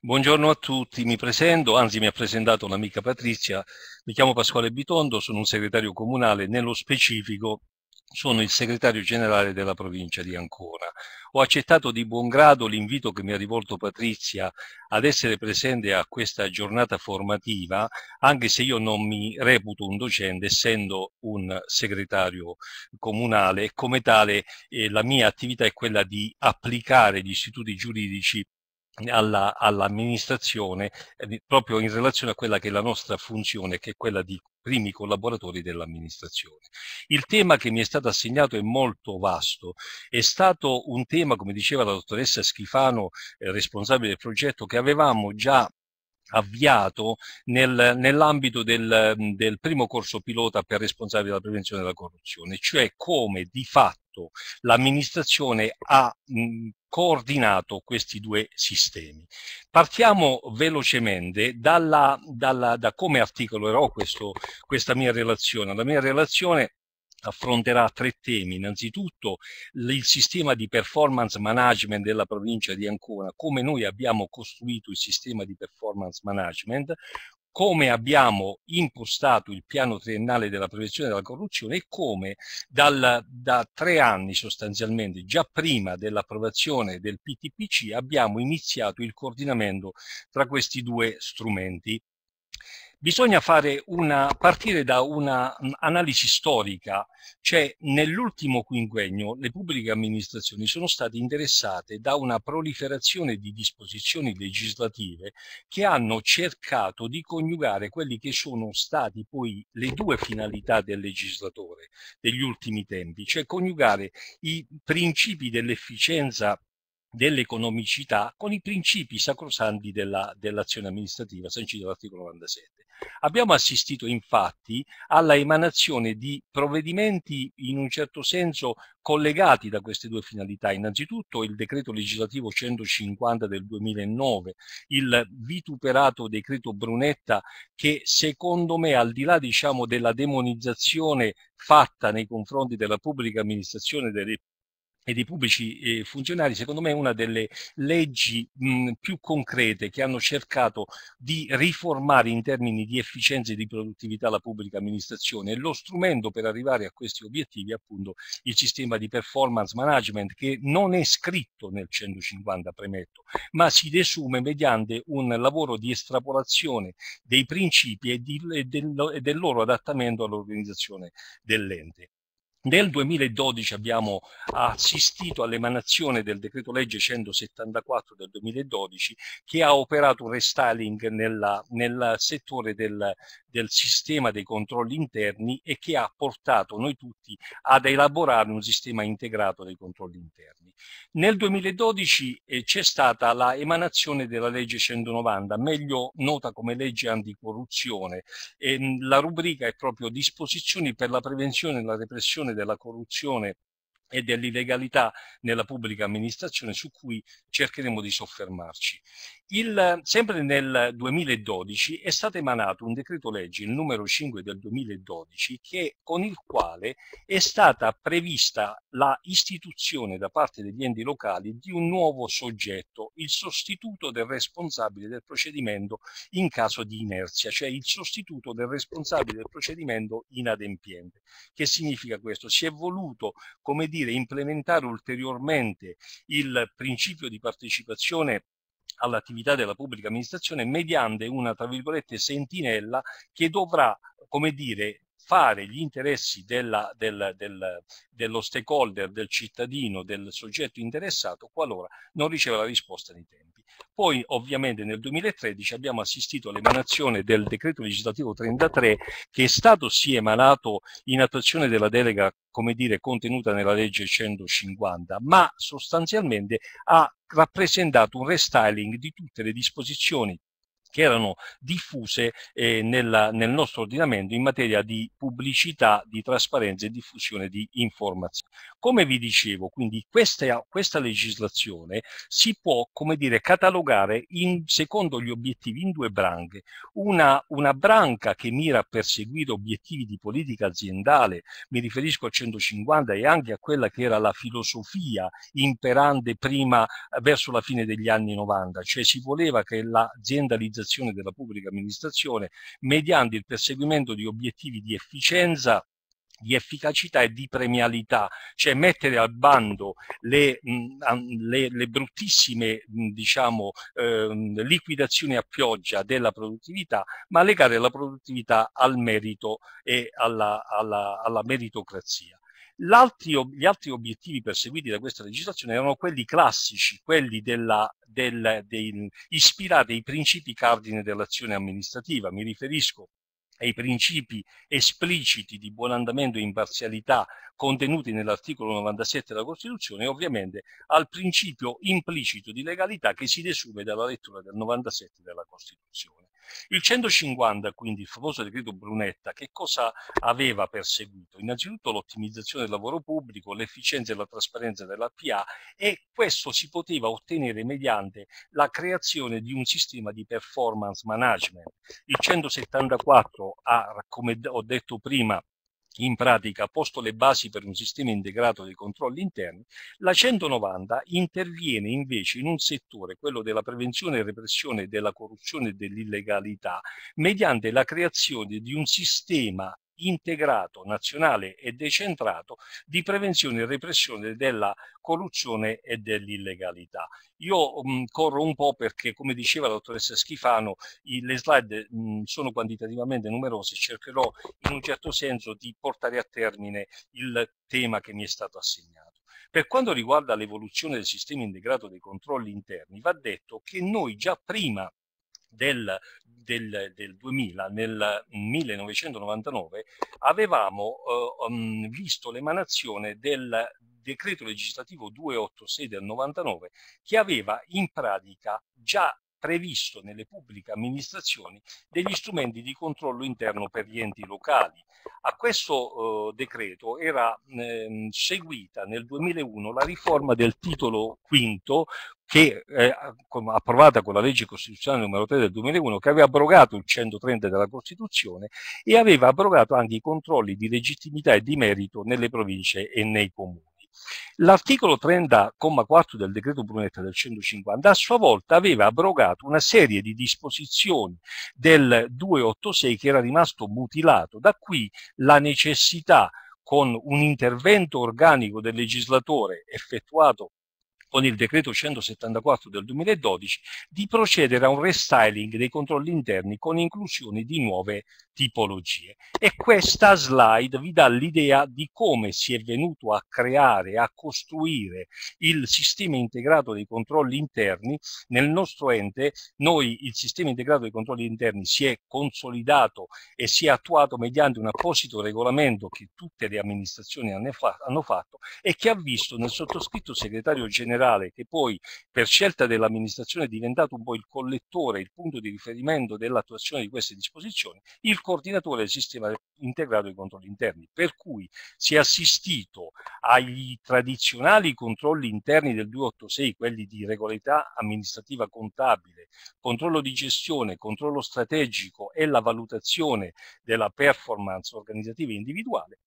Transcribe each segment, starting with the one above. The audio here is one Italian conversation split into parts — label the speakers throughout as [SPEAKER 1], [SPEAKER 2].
[SPEAKER 1] Buongiorno a tutti, mi presento, anzi mi ha presentato un'amica Patrizia, mi chiamo Pasquale Bitondo, sono un segretario comunale, nello specifico sono il segretario generale della provincia di Ancona. Ho accettato di buon grado l'invito che mi ha rivolto Patrizia ad essere presente a questa giornata formativa, anche se io non mi reputo un docente, essendo un segretario comunale, come tale eh, la mia attività è quella di applicare gli istituti giuridici alla, all'amministrazione eh, proprio in relazione a quella che è la nostra funzione, che è quella di primi collaboratori dell'amministrazione. Il tema che mi è stato assegnato è molto vasto, è stato un tema, come diceva la dottoressa Schifano, eh, responsabile del progetto, che avevamo già avviato nel, nell'ambito del, del primo corso pilota per responsabili della prevenzione della corruzione, cioè come di fatto l'amministrazione ha mh, coordinato questi due sistemi. Partiamo velocemente dalla, dalla, da come articolerò questo, questa mia relazione. La mia relazione affronterà tre temi. Innanzitutto il sistema di performance management della provincia di Ancona, come noi abbiamo costruito il sistema di performance management, come abbiamo impostato il piano triennale della prevenzione della corruzione e come dal, da tre anni sostanzialmente, già prima dell'approvazione del PTPC, abbiamo iniziato il coordinamento tra questi due strumenti bisogna fare una, partire da un'analisi mm, storica, cioè nell'ultimo quinquennio le pubbliche amministrazioni sono state interessate da una proliferazione di disposizioni legislative che hanno cercato di coniugare quelli che sono stati poi le due finalità del legislatore degli ultimi tempi, cioè coniugare i principi dell'efficienza dell'economicità con i principi sacrosanti della, dell'azione amministrativa sancito dall'articolo 97. Abbiamo assistito infatti alla emanazione di provvedimenti in un certo senso collegati da queste due finalità. Innanzitutto il decreto legislativo 150 del 2009, il vituperato decreto Brunetta che secondo me al di là diciamo, della demonizzazione fatta nei confronti della pubblica amministrazione e delle e dei pubblici eh, funzionari, secondo me è una delle leggi mh, più concrete che hanno cercato di riformare in termini di efficienza e di produttività la pubblica amministrazione e lo strumento per arrivare a questi obiettivi è appunto il sistema di performance management che non è scritto nel 150 premetto, ma si desume mediante un lavoro di estrapolazione dei principi e, di, e del, e del loro adattamento all'organizzazione dell'ente. Nel 2012 abbiamo assistito all'emanazione del decreto legge 174 del 2012 che ha operato un restyling nella, nel settore del, del, sistema dei controlli interni e che ha portato noi tutti ad elaborare un sistema integrato dei controlli interni. Nel 2012 eh, c'è stata l'emanazione della legge 190, meglio nota come legge anticorruzione. E, mm, la rubrica è proprio disposizioni per la prevenzione e la repressione questione della corruzione e dell'illegalità nella pubblica amministrazione su cui cercheremo di soffermarci. Il, sempre nel 2012 è stato emanato un decreto legge, il numero 5 del 2012, che, con il quale è stata prevista la istituzione da parte degli enti locali di un nuovo soggetto, il sostituto del responsabile del procedimento in caso di inerzia, cioè il sostituto del responsabile del procedimento inadempiente. Che significa questo? Si è voluto, come dire, implementare ulteriormente il principio di partecipazione all'attività della pubblica amministrazione mediante una, tra virgolette, sentinella che dovrà, come dire, fare gli interessi della, del, del, dello stakeholder, del cittadino, del soggetto interessato qualora non riceva la risposta nei tempi. Poi ovviamente nel 2013 abbiamo assistito all'emanazione del decreto legislativo 33 che è stato sì emanato in attuazione della delega come dire, contenuta nella legge 150, ma sostanzialmente ha rappresentato un restyling di tutte le disposizioni che erano diffuse eh, nella, nel nostro ordinamento in materia di pubblicità, di trasparenza e diffusione di informazioni. Come vi dicevo, quindi questa, questa legislazione si può, come dire, catalogare in, secondo gli obiettivi in due branche. Una, una branca che mira a perseguire obiettivi di politica aziendale, mi riferisco a 150 e anche a quella che era la filosofia imperante prima verso la fine degli anni 90, cioè si voleva che l'aziendalizzazione amministrazione della pubblica amministrazione mediante il perseguimento di obiettivi di efficienza di efficacità e di premialità, cioè mettere al bando le, le, le bruttissime diciamo, eh, liquidazioni a pioggia della produttività, ma legare la produttività al merito e alla, alla, alla meritocrazia. Altri, gli altri obiettivi perseguiti da questa legislazione erano quelli classici, quelli della, del, del, ispirati ai principi cardine dell'azione amministrativa. Mi riferisco ai principi espliciti di buon andamento e imparzialità contenuti nell'articolo 97 della Costituzione e ovviamente al principio implicito di legalità che si desume dalla lettura del 97 della Costituzione. Il 150, quindi il famoso decreto Brunetta, che cosa aveva perseguito? Innanzitutto l'ottimizzazione del lavoro pubblico, l'efficienza e la trasparenza della PA e questo si poteva ottenere mediante la creazione di un sistema di performance management. Il 174 ha, come ho detto prima, in pratica posto le basi per un sistema integrato dei controlli interni, la 190 interviene invece in un settore, quello della prevenzione e repressione della corruzione e dell'illegalità, mediante la creazione di un sistema integrato, nazionale e decentrato di prevenzione e repressione della corruzione e dell'illegalità. Io mh, mm, corro un po' perché, come diceva la dottoressa Schifano, i, le slide mh, mm, sono quantitativamente numerose, cercherò in un certo senso di portare a termine il tema che mi è stato assegnato. Per quanto riguarda l'evoluzione del sistema integrato dei controlli interni, va detto che noi già prima del, del, del 2000, nel 1999, avevamo eh, mm, visto l'emanazione del decreto legislativo 286 del 99 che aveva in pratica già previsto nelle pubbliche amministrazioni degli strumenti di controllo interno per gli enti locali. A questo eh, decreto era eh, seguita nel 2001 la riforma del titolo V che eh, approvata con la legge costituzionale numero 3 del 2001 che aveva abrogato il 130 della Costituzione e aveva abrogato anche i controlli di legittimità e di merito nelle province e nei comuni. L'articolo 30,4 del decreto Brunetta del 150 a sua volta aveva abrogato una serie di disposizioni del 286 che era rimasto mutilato, da qui la necessità con un intervento organico del legislatore effettuato con il decreto 174 del 2012, di procedere a un restyling dei controlli interni con inclusione di nuove tipologie. E questa slide vi dà l'idea di come si è venuto a creare, a costruire il sistema integrato dei controlli interni. Nel nostro ente noi il sistema integrato dei controlli interni si è consolidato e si è attuato mediante un apposito regolamento che tutte le amministrazioni hanno fatto e che ha visto nel sottoscritto segretario generale generale che poi per scelta dell'amministrazione è diventato un po' il collettore, il punto di riferimento dell'attuazione di queste disposizioni, il coordinatore del sistema integrato dei controlli interni, per cui si è assistito ai tradizionali controlli interni del 286, quelli di regolarità amministrativa contabile, controllo di gestione, controllo strategico e la valutazione della performance organizzativa individuale,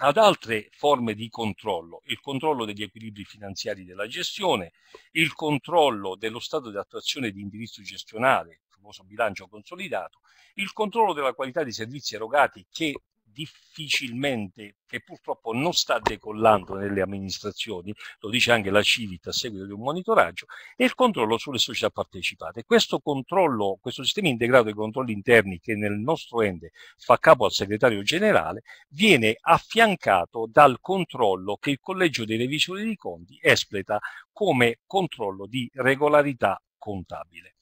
[SPEAKER 1] ad altre forme di controllo, il controllo degli equilibri finanziari della gestione, il controllo dello stato di attuazione di indirizzo gestionale, il famoso bilancio consolidato, il controllo della qualità dei servizi erogati che difficilmente, che purtroppo non sta decollando nelle amministrazioni, lo dice anche la Civit a seguito di un monitoraggio, è il controllo sulle società partecipate. Questo controllo, questo sistema integrato dei controlli interni che nel nostro ente fa capo al segretario generale, viene affiancato dal controllo che il Collegio dei Revisori dei Conti espleta come controllo di regolarità contabile.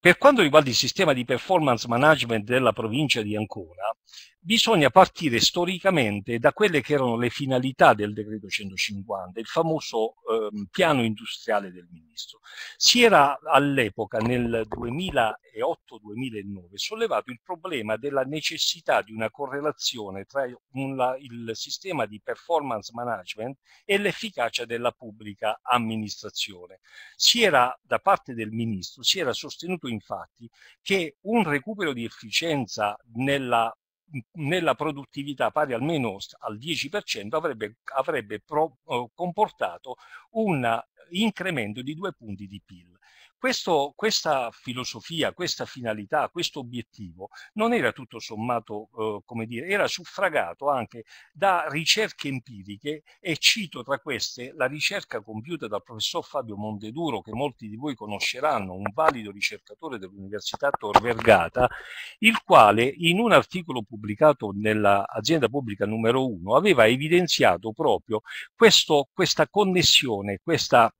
[SPEAKER 1] Per quanto riguarda il sistema di performance management della provincia di Ancona, bisogna partire storicamente da quelle che erano le finalità del decreto 150, il famoso eh, piano industriale del ministro. Si era all'epoca, nel 2008-2009, sollevato il problema della necessità di una correlazione tra un, il sistema di performance management e l'efficacia della pubblica amministrazione. Si era, da parte del ministro, si era sostenuto infatti che un recupero di efficienza nella nella produttività pari almeno al 10% avrebbe, avrebbe pro, eh, comportato un incremento di due punti di PIL. Questo, questa filosofia, questa finalità, questo obiettivo non era tutto sommato, eh, come dire, era suffragato anche da ricerche empiriche e cito tra queste la ricerca compiuta dal professor Fabio Mondeduro, che molti di voi conosceranno, un valido ricercatore dell'Università Tor Vergata, il quale in un articolo pubblicato nell'azienda pubblica numero uno aveva evidenziato proprio questo, questa connessione, questa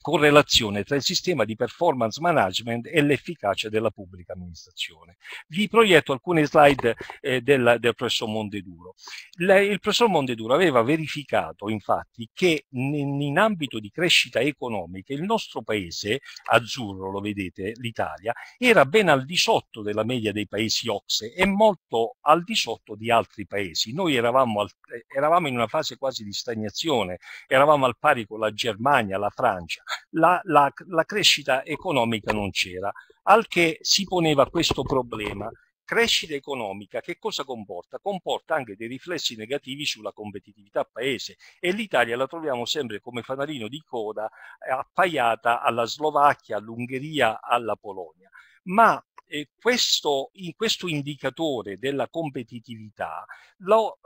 [SPEAKER 1] correlazione tra il sistema di performance management e l'efficacia della pubblica amministrazione. Vi proietto alcune slide eh, della, del professor Mondeduro. Le, il professor Mondeduro aveva verificato infatti che in, in ambito di crescita economica il nostro paese, azzurro lo vedete, l'Italia, era ben al di sotto della media dei paesi OXE e molto al di sotto di altri paesi. Noi eravamo, al, eh, eravamo in una fase quasi di stagnazione, eravamo al pari con la Germania, la Francia, la, la, la crescita economica non c'era, al che si poneva questo problema. Crescita economica che cosa comporta? Comporta anche dei riflessi negativi sulla competitività paese e l'Italia la troviamo sempre come fanalino di coda appaiata alla Slovacchia, all'Ungheria, alla Polonia. Ma questo, in questo, indicatore della competitività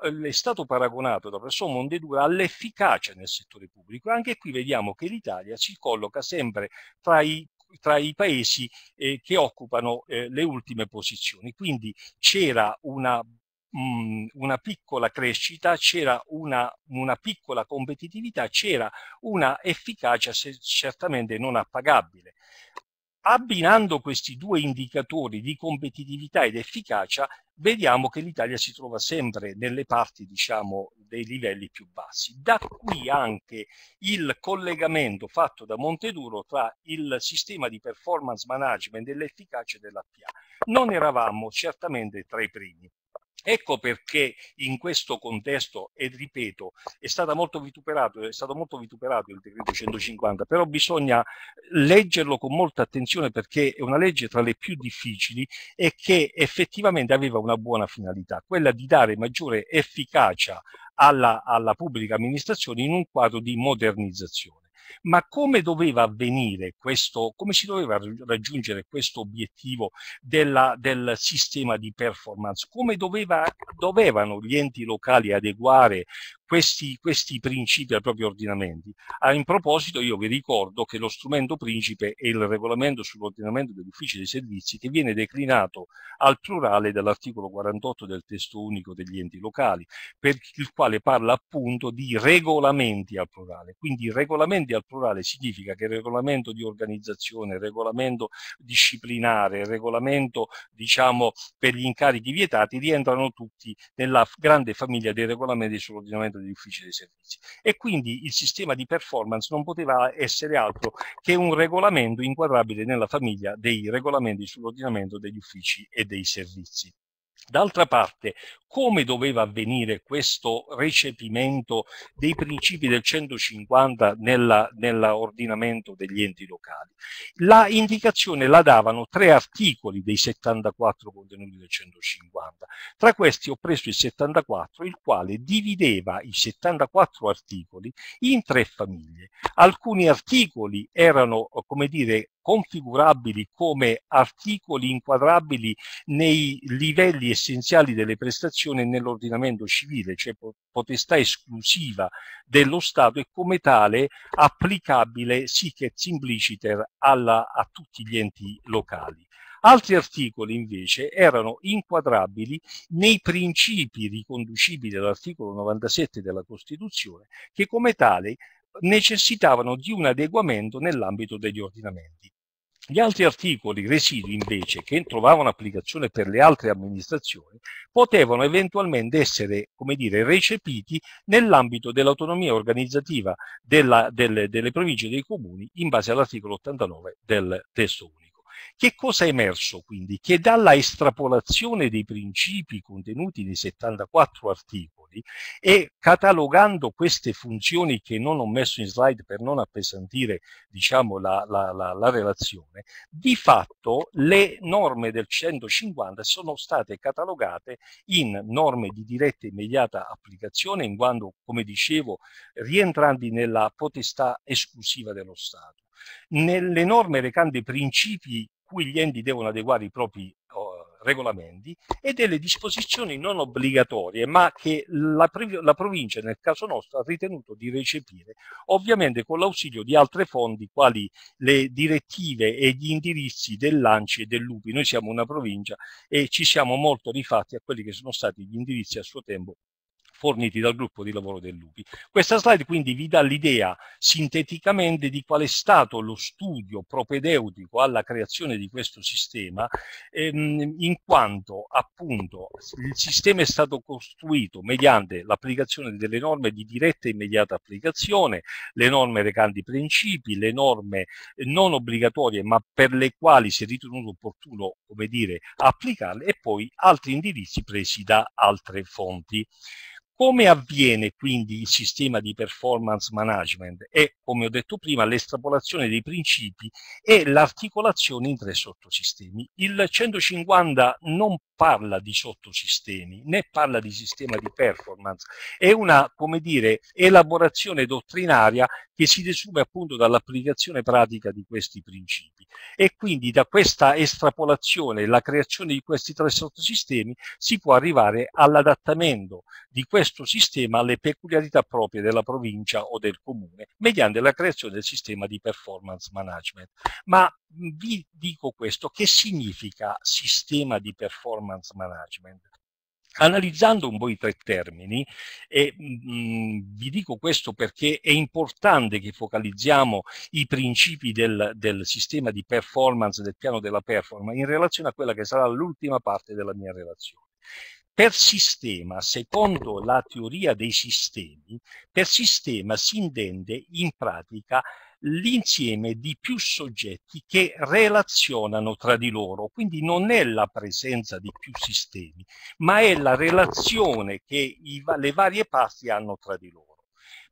[SPEAKER 1] eh, è stato paragonato da professor Mondedura all'efficacia nel settore pubblico. Anche qui vediamo che l'Italia si colloca sempre tra i tra i paesi eh, che occupano eh, le ultime posizioni. Quindi c'era una, mh, mm, una piccola crescita, c'era una, una, piccola competitività, c'era una efficacia se, certamente non appagabile abbinando questi due indicatori di competitività ed efficacia, vediamo che l'Italia si trova sempre nelle parti, diciamo, dei livelli più bassi. Da qui anche il collegamento fatto da Monteduro tra il sistema di performance management e l'efficacia dell'APA. Non eravamo certamente tra i primi. Ecco perché in questo contesto, e ripeto, è stato molto vituperato, è stato molto vituperato il decreto 150, però bisogna leggerlo con molta attenzione perché è una legge tra le più difficili e che effettivamente aveva una buona finalità, quella di dare maggiore efficacia alla, alla pubblica amministrazione in un quadro di modernizzazione. Ma come doveva avvenire questo, come si doveva raggiungere questo obiettivo della, del sistema di performance? Come doveva, dovevano gli enti locali adeguare questi, questi principi ai propri ordinamenti. A ah, in proposito io vi ricordo che lo strumento principe è il regolamento sull'ordinamento degli uffici dei servizi che viene declinato al plurale dall'articolo 48 del testo unico degli enti locali, per il quale parla appunto di regolamenti al plurale. Quindi regolamenti al plurale significa che regolamento di organizzazione, regolamento disciplinare, regolamento diciamo per gli incarichi vietati rientrano tutti nella grande famiglia dei regolamenti sull'ordinamento degli uffici dei servizi. E quindi il sistema di performance non poteva essere altro che un regolamento inquadrabile nella famiglia dei regolamenti sull'ordinamento degli uffici e dei servizi. D'altra parte, come doveva avvenire questo recepimento dei principi del 150 nell'ordinamento degli enti locali? La indicazione la davano tre articoli dei 74 contenuti del 150. Tra questi ho preso il 74, il quale divideva i 74 articoli in tre famiglie. Alcuni articoli erano, come dire, configurabili come articoli inquadrabili nei livelli essenziali delle prestazioni nell'ordinamento civile, cioè potestà esclusiva dello Stato e come tale applicabile sic et simpliciter alla, a tutti gli enti locali. Altri articoli invece erano inquadrabili nei principi riconducibili all'articolo 97 della Costituzione che come tale necessitavano di un adeguamento nell'ambito degli ordinamenti. Gli altri articoli residui invece che trovavano applicazione per le altre amministrazioni potevano eventualmente essere come dire, recepiti nell'ambito dell'autonomia organizzativa della, delle, delle, province e dei comuni in base all'articolo 89 del testo unico. Che cosa è emerso quindi? Che dalla estrapolazione dei principi contenuti nei 74 articoli e catalogando queste funzioni che non ho messo in slide per non appesantire diciamo, la, la, la, la relazione, di fatto le norme del 150 sono state catalogate in norme di diretta e immediata applicazione in quanto, come dicevo, rientranti nella potestà esclusiva dello Stato nelle norme recanti principi cui gli enti devono adeguare i propri oh, regolamenti e delle disposizioni non obbligatorie ma che la, la provincia nel caso nostro ha ritenuto di recepire ovviamente con l'ausilio di altre fondi quali le direttive e gli indirizzi dell'ANCI e dell'UPI noi siamo una provincia e ci siamo molto rifatti a quelli che sono stati gli indirizzi a suo tempo forniti dal gruppo di lavoro del Lupi. Questa slide quindi vi dà l'idea sinteticamente di qual è stato lo studio propedeutico alla creazione di questo sistema, ehm, in quanto appunto il sistema è stato costruito mediante l'applicazione delle norme di diretta e immediata applicazione, le norme recanti principi, le norme eh, non obbligatorie ma per le quali si è ritenuto opportuno, come dire, applicarle e poi altri indirizzi presi da altre fonti. Come avviene quindi il sistema di performance management? E come ho detto prima, l'estrapolazione dei principi e l'articolazione in tre sottosistemi. Il 150 non parla di sottosistemi, né parla di sistema di performance, è una, come dire, elaborazione dottrinaria che si desume appunto dall'applicazione pratica di questi principi e quindi da questa estrapolazione, la creazione di questi tre sottosistemi, si può arrivare all'adattamento di questo sistema alle peculiarità proprie della provincia o del comune, mediante la creazione del sistema di performance management. Ma vi dico questo, che significa sistema di performance management? Analizzando un po' i tre termini, e, mh, mhmm, vi dico questo perché è importante che focalizziamo i principi del, del, sistema di performance, del piano della performance, in relazione a quella che sarà l'ultima parte della mia relazione. Per sistema, secondo la teoria dei sistemi, per sistema si intende in pratica l'insieme di più soggetti che relazionano tra di loro, quindi non è la presenza di più sistemi, ma è la relazione che i, le varie parti hanno tra di loro.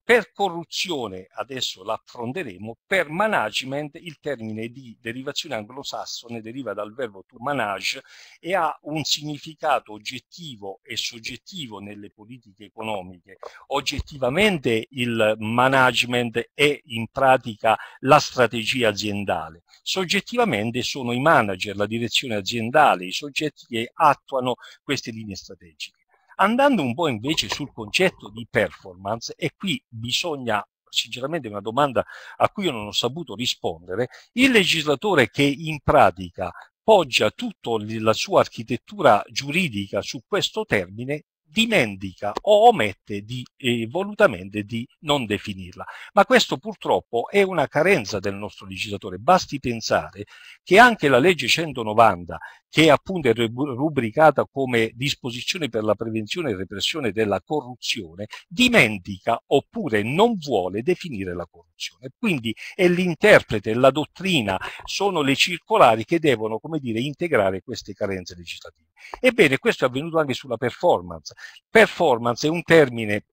[SPEAKER 1] Per corruzione, adesso l'affronteremo, per management il termine di derivazione anglosassone deriva dal verbo to manage e ha un significato oggettivo e soggettivo nelle politiche economiche. Oggettivamente il management è in pratica la strategia aziendale, soggettivamente sono i manager, la direzione aziendale, i soggetti che attuano queste linee strategiche. Andando un po' invece sul concetto di performance, e qui bisogna sinceramente è una domanda a cui io non ho saputo rispondere, il legislatore che in pratica poggia tutta la sua architettura giuridica su questo termine dimentica o omette di, eh, volutamente di non definirla. Ma questo purtroppo è una carenza del nostro legislatore. Basti pensare che anche la legge 190, che appunto è rubricata come disposizione per la prevenzione e repressione della corruzione, dimentica oppure non vuole definire la corruzione. Quindi è l'interprete, la dottrina, sono le circolari che devono, come dire, integrare queste carenze legislative. Ebbene, questo è avvenuto anche sulla performance. Performance è un termine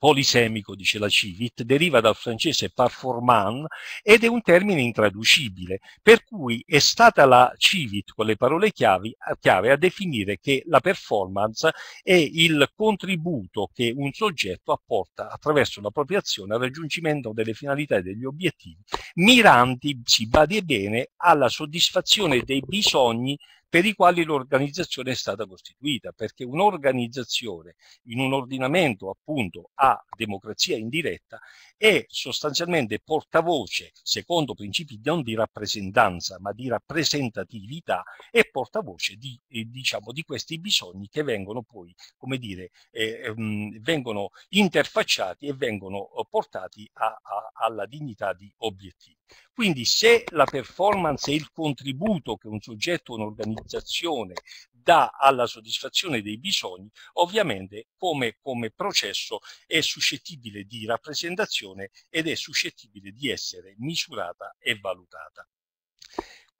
[SPEAKER 1] polisemico, dice la Civit, deriva dal francese performant ed è un termine intraducibile, per cui è stata la Civit, con le parole chiave, a definire che la performance è il contributo che un soggetto apporta attraverso la propria azione al raggiungimento delle finalità e degli obiettivi, miranti, si badi bene, alla soddisfazione dei bisogni per i quali l'organizzazione è stata costituita, perché un'organizzazione in un ordinamento appunto a democrazia indiretta è sostanzialmente portavoce, secondo principi non di rappresentanza ma di rappresentatività, è portavoce di, eh, diciamo, di questi bisogni che vengono poi, come dire, eh, ehm, vengono interfacciati e vengono eh, portati a, a, alla dignità di obiettivo. Quindi se la performance è il contributo che un soggetto o un'organizzazione dà alla soddisfazione dei bisogni, ovviamente come, come processo è suscettibile di rappresentazione ed è suscettibile di essere misurata e valutata.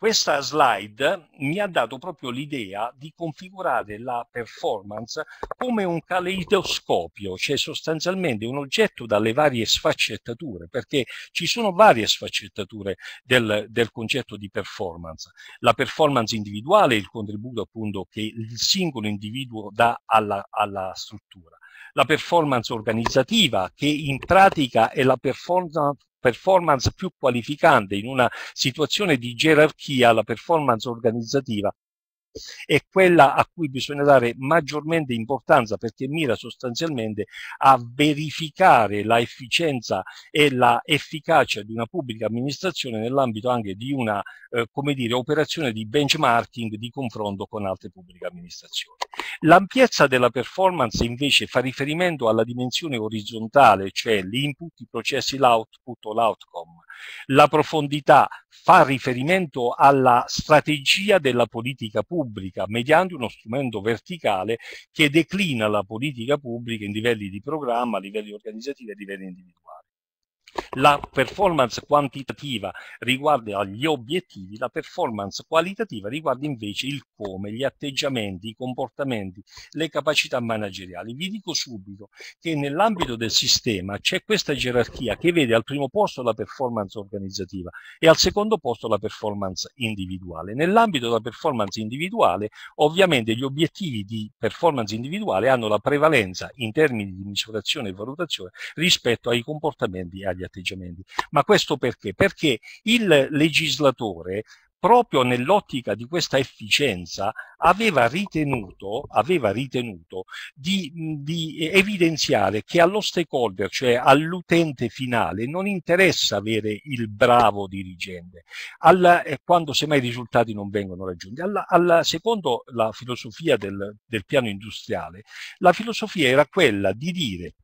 [SPEAKER 1] Questa slide mi ha dato proprio l'idea di configurare la performance come un caleidoscopio, cioè sostanzialmente un oggetto dalle varie sfaccettature, perché ci sono varie sfaccettature del, del concetto di performance. La performance individuale, il contributo appunto che il singolo individuo dà alla, alla struttura la performance organizzativa che in pratica è la performance performance più qualificante in una situazione di gerarchia, la performance organizzativa è quella a cui bisogna dare maggiormente importanza perché mira sostanzialmente a verificare la efficienza e la efficacia di una pubblica amministrazione nell'ambito anche di una eh, come dire, operazione di benchmarking di confronto con altre pubbliche amministrazioni. L'ampiezza della performance invece fa riferimento alla dimensione orizzontale, cioè l'input, i processi, l'output o l'outcome. La profondità fa riferimento alla strategia della politica pubblica pubblica mediante uno strumento verticale che declina la politica pubblica in livelli di programma, livelli organizzativi e livelli individuali la performance quantitativa riguarda gli obiettivi, la performance qualitativa riguarda invece il come, gli atteggiamenti, i comportamenti, le capacità manageriali. Vi dico subito che nell'ambito del sistema c'è questa gerarchia che vede al primo posto la performance organizzativa e al secondo posto la performance individuale. Nell'ambito della performance individuale ovviamente gli obiettivi di performance individuale hanno la prevalenza in termini di misurazione e valutazione rispetto ai comportamenti e agli atteggiamenti patteggiamenti. Ma questo perché? Perché il legislatore proprio nell'ottica di questa efficienza aveva ritenuto, aveva ritenuto di, di, evidenziare che allo stakeholder, cioè all'utente finale, non interessa avere il bravo dirigente, alla, eh, quando semmai i risultati non vengono raggiunti. Alla, alla, secondo la filosofia del, del piano industriale, la filosofia era quella di dire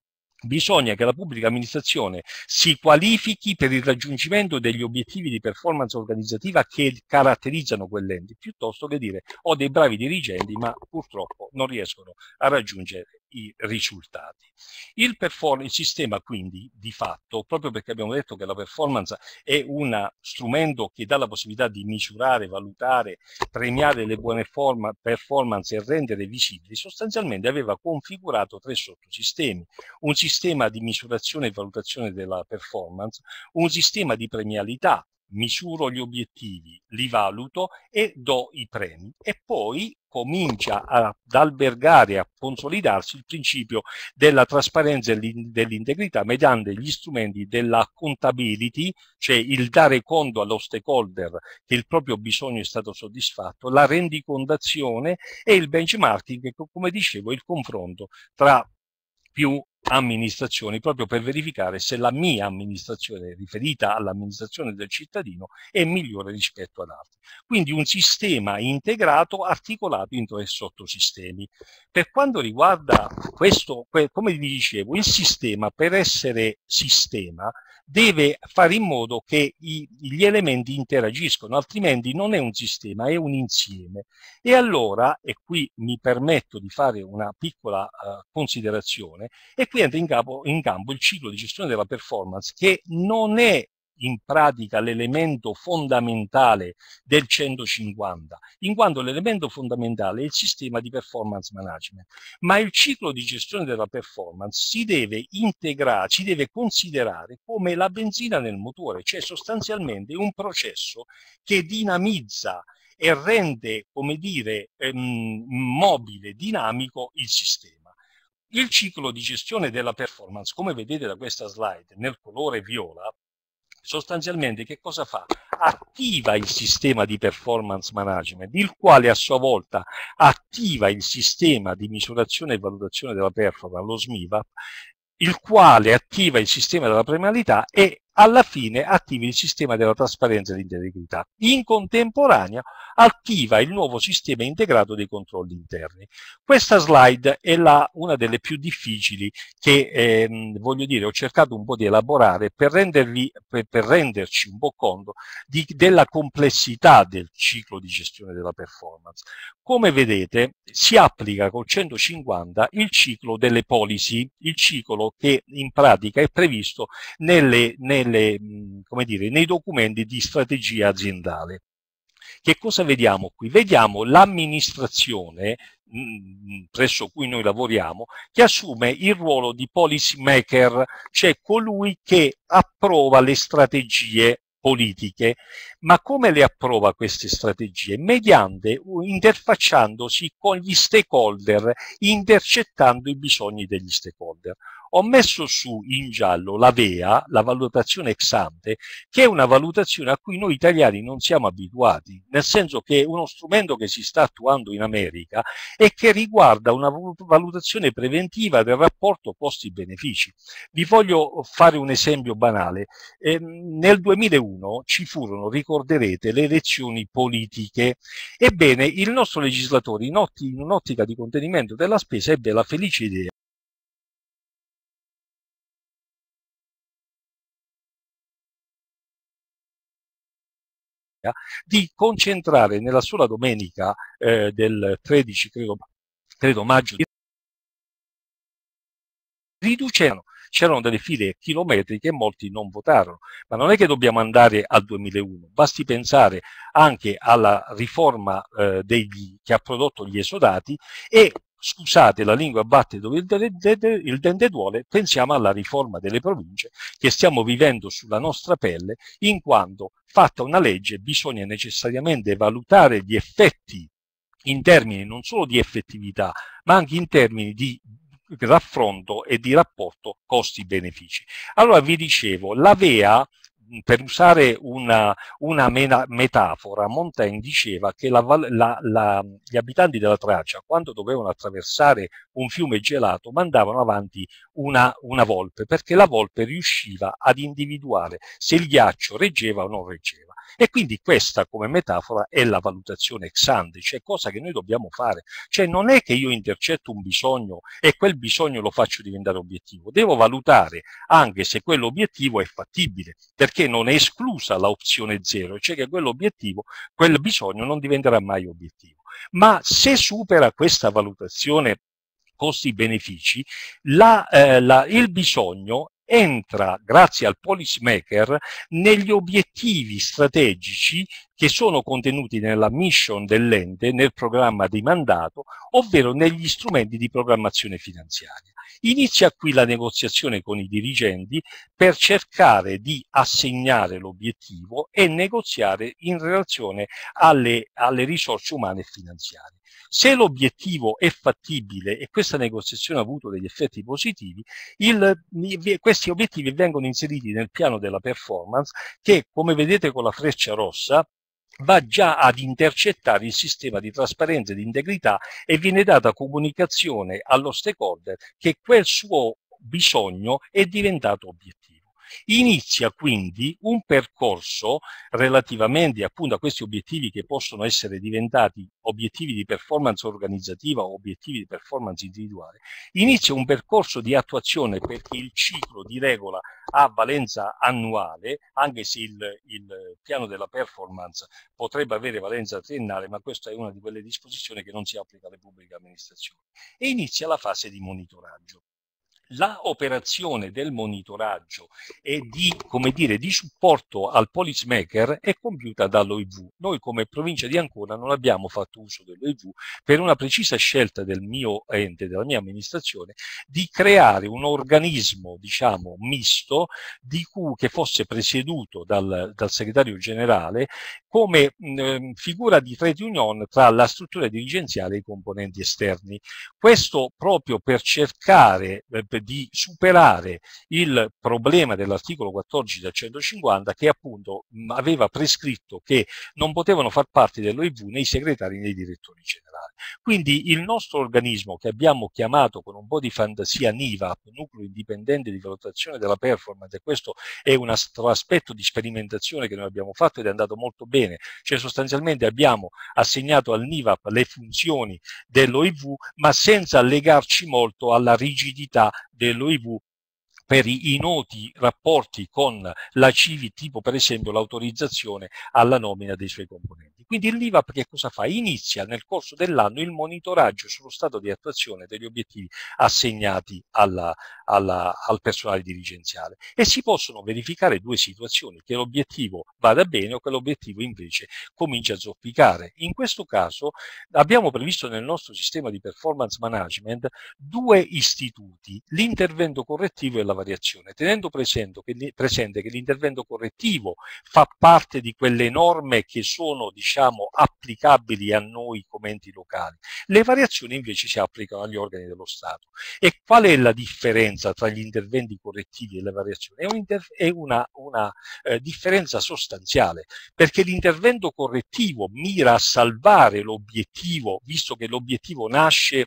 [SPEAKER 1] Bisogna che la pubblica amministrazione si qualifichi per il raggiungimento degli obiettivi di performance organizzativa che caratterizzano quell'ente, piuttosto che dire ho dei bravi dirigenti ma purtroppo non riescono a raggiungere i risultati. Il, il, sistema quindi di fatto, proprio perché abbiamo detto che la performance è uno strumento che dà la possibilità di misurare, valutare, premiare le buone performance e rendere visibili, sostanzialmente aveva configurato tre sottosistemi, un sistema di misurazione e valutazione della performance, un sistema di premialità, misuro gli obiettivi, li valuto e do i premi e poi comincia ad albergare e a consolidarsi il principio della trasparenza e dell'integrità mediante gli strumenti della accountability, cioè il dare conto allo stakeholder che il proprio bisogno è stato soddisfatto, la rendicondazione e il benchmarking, come dicevo, il confronto tra più amministrazioni proprio per verificare se la mia amministrazione riferita all'amministrazione del cittadino è migliore rispetto ad altri. Quindi un sistema integrato articolato in tre sottosistemi. Per quanto riguarda questo, come vi dicevo, il sistema per essere sistema deve fare in modo che i, gli elementi interagiscono, altrimenti non è un sistema, è un insieme. E allora, e qui mi permetto di fare una piccola uh, considerazione, e qui entra in, capo, in campo il ciclo di gestione della performance, che non è in pratica l'elemento fondamentale del 150, in quanto l'elemento fondamentale è il sistema di performance management. Ma il ciclo di gestione della performance si deve integrare, si deve considerare come la benzina nel motore, cioè sostanzialmente un processo che dinamizza e rende, come dire, ehm, mobile, dinamico il sistema. Il ciclo di gestione della performance, come vedete da questa slide nel colore viola, sostanzialmente che cosa fa? Attiva il sistema di performance management, il quale a sua volta attiva il sistema di misurazione e valutazione della performance, lo SMIVAP, il quale attiva il sistema della premialità e alla fine attivi il sistema della trasparenza e dell'integrità. In contemporanea attiva il nuovo sistema integrato dei controlli interni. Questa slide è la, una delle più difficili che ehm, voglio dire, ho cercato un po' di elaborare per, rendervi, per, per renderci un po' conto di, della complessità del ciclo di gestione della performance. Come vedete si applica col 150 il ciclo delle policy, il ciclo che in pratica è previsto nelle, nelle nelle, dire, nei documenti di strategia aziendale. Che cosa vediamo qui? Vediamo l'amministrazione presso cui noi lavoriamo, che assume il ruolo di policy maker, cioè colui che approva le strategie politiche. Ma come le approva queste strategie? Mediante, interfacciandosi con gli stakeholder, intercettando i bisogni degli stakeholder ho messo su in giallo la VEA, la valutazione ex ante, che è una valutazione a cui noi italiani non siamo abituati, nel senso che è uno strumento che si sta attuando in America e che riguarda una valutazione preventiva del rapporto costi-benefici. Vi voglio fare un esempio banale. Eh, nel 2001 ci furono, ricorderete, le elezioni politiche. Ebbene, il nostro legislatore, in un'ottica di contenimento della spesa, ebbe la felice idea di concentrare nella sola domenica eh, del 13, credo, credo maggio, riducevano c'erano delle file chilometriche e molti non votarono. Ma non è che dobbiamo andare al 2001, basti pensare anche alla riforma eh, degli, che ha prodotto gli esodati e scusate la lingua batte dove il dente duole, pensiamo alla riforma delle province che stiamo vivendo sulla nostra pelle, in quanto fatta una legge bisogna necessariamente valutare gli effetti in termini non solo di effettività, ma anche in termini di raffronto e di rapporto costi-benefici. Allora vi dicevo, la VEA per usare una, una mena, metafora, Montaigne diceva che la, la, la, gli abitanti della Tracia, quando dovevano attraversare un fiume gelato, mandavano avanti una, una volpe, perché la volpe riusciva ad individuare se il ghiaccio reggeva o non reggeva. E quindi questa come metafora è la valutazione ex ante, cioè cosa che noi dobbiamo fare. Cioè non è che io intercetto un bisogno e quel bisogno lo faccio diventare obiettivo, devo valutare anche se quell'obiettivo è fattibile, perché perché non è esclusa l'opzione zero, cioè che quell'obiettivo, quel bisogno non diventerà mai obiettivo. Ma se supera questa valutazione costi-benefici, eh, il bisogno entra, grazie al policy maker, negli obiettivi strategici che sono contenuti nella mission dell'ente, nel programma di mandato, ovvero negli strumenti di programmazione finanziaria. Inizia qui la negoziazione con i dirigenti per cercare di assegnare l'obiettivo e negoziare in relazione alle, alle risorse umane e finanziarie. Se l'obiettivo è fattibile e questa negoziazione ha avuto degli effetti positivi, il, questi obiettivi vengono inseriti nel piano della performance che, come vedete con la freccia rossa, va già ad intercettare il sistema di trasparenza e di integrità e viene data comunicazione allo stakeholder che quel suo bisogno è diventato obiettivo. Inizia quindi un percorso relativamente appunto a questi obiettivi che possono essere diventati obiettivi di performance organizzativa o obiettivi di performance individuale, inizia un percorso di attuazione perché il ciclo di regola ha valenza annuale, anche se il, il piano della performance potrebbe avere valenza triennale, ma questa è una di quelle disposizioni che non si applica alle pubbliche amministrazioni. E inizia la fase di monitoraggio la operazione del monitoraggio e di, dire, di supporto al policy maker è compiuta dall'OIV. Noi come provincia di Ancona non abbiamo fatto uso dell'OIV per una precisa scelta del mio ente, della mia amministrazione, di creare un organismo, diciamo, misto di cui, che fosse presieduto dal, dal segretario generale come mh, mhmm, figura di trade union tra la struttura dirigenziale e i componenti esterni. Questo proprio per cercare, per eh, consente di superare il problema dell'articolo 14 del 150 che appunto aveva prescritto che non potevano far parte dell'OIV né i segretari né i direttori generali. Quindi il nostro organismo che abbiamo chiamato con un po' di fantasia NIVAP, Nucleo Indipendente di Valutazione della Performance, e questo è un aspetto di sperimentazione che noi abbiamo fatto ed è andato molto bene, cioè sostanzialmente abbiamo assegnato al NIVAP le funzioni dell'OIV ma senza legarci molto alla rigidità dell'OIV per i noti rapporti con la CIVI, tipo per esempio l'autorizzazione alla nomina dei suoi componenti. Quindi l'IVAP che cosa fa? Inizia nel corso dell'anno il monitoraggio sullo stato di attuazione degli obiettivi assegnati alla, alla, al personale dirigenziale e si possono verificare due situazioni, che l'obiettivo vada bene o che l'obiettivo invece comincia a zoppicare. In questo caso abbiamo previsto nel nostro sistema di performance management due istituti, l'intervento correttivo e la variazione, tenendo presente che l'intervento correttivo fa parte di quelle norme che sono diciamo, diciamo, applicabili a noi come enti locali. Le variazioni invece si applicano agli organi dello Stato. E qual è la differenza tra gli interventi correttivi e le variazioni? È, un è una, una eh, differenza sostanziale, perché l'intervento correttivo mira a salvare l'obiettivo, visto che l'obiettivo nasce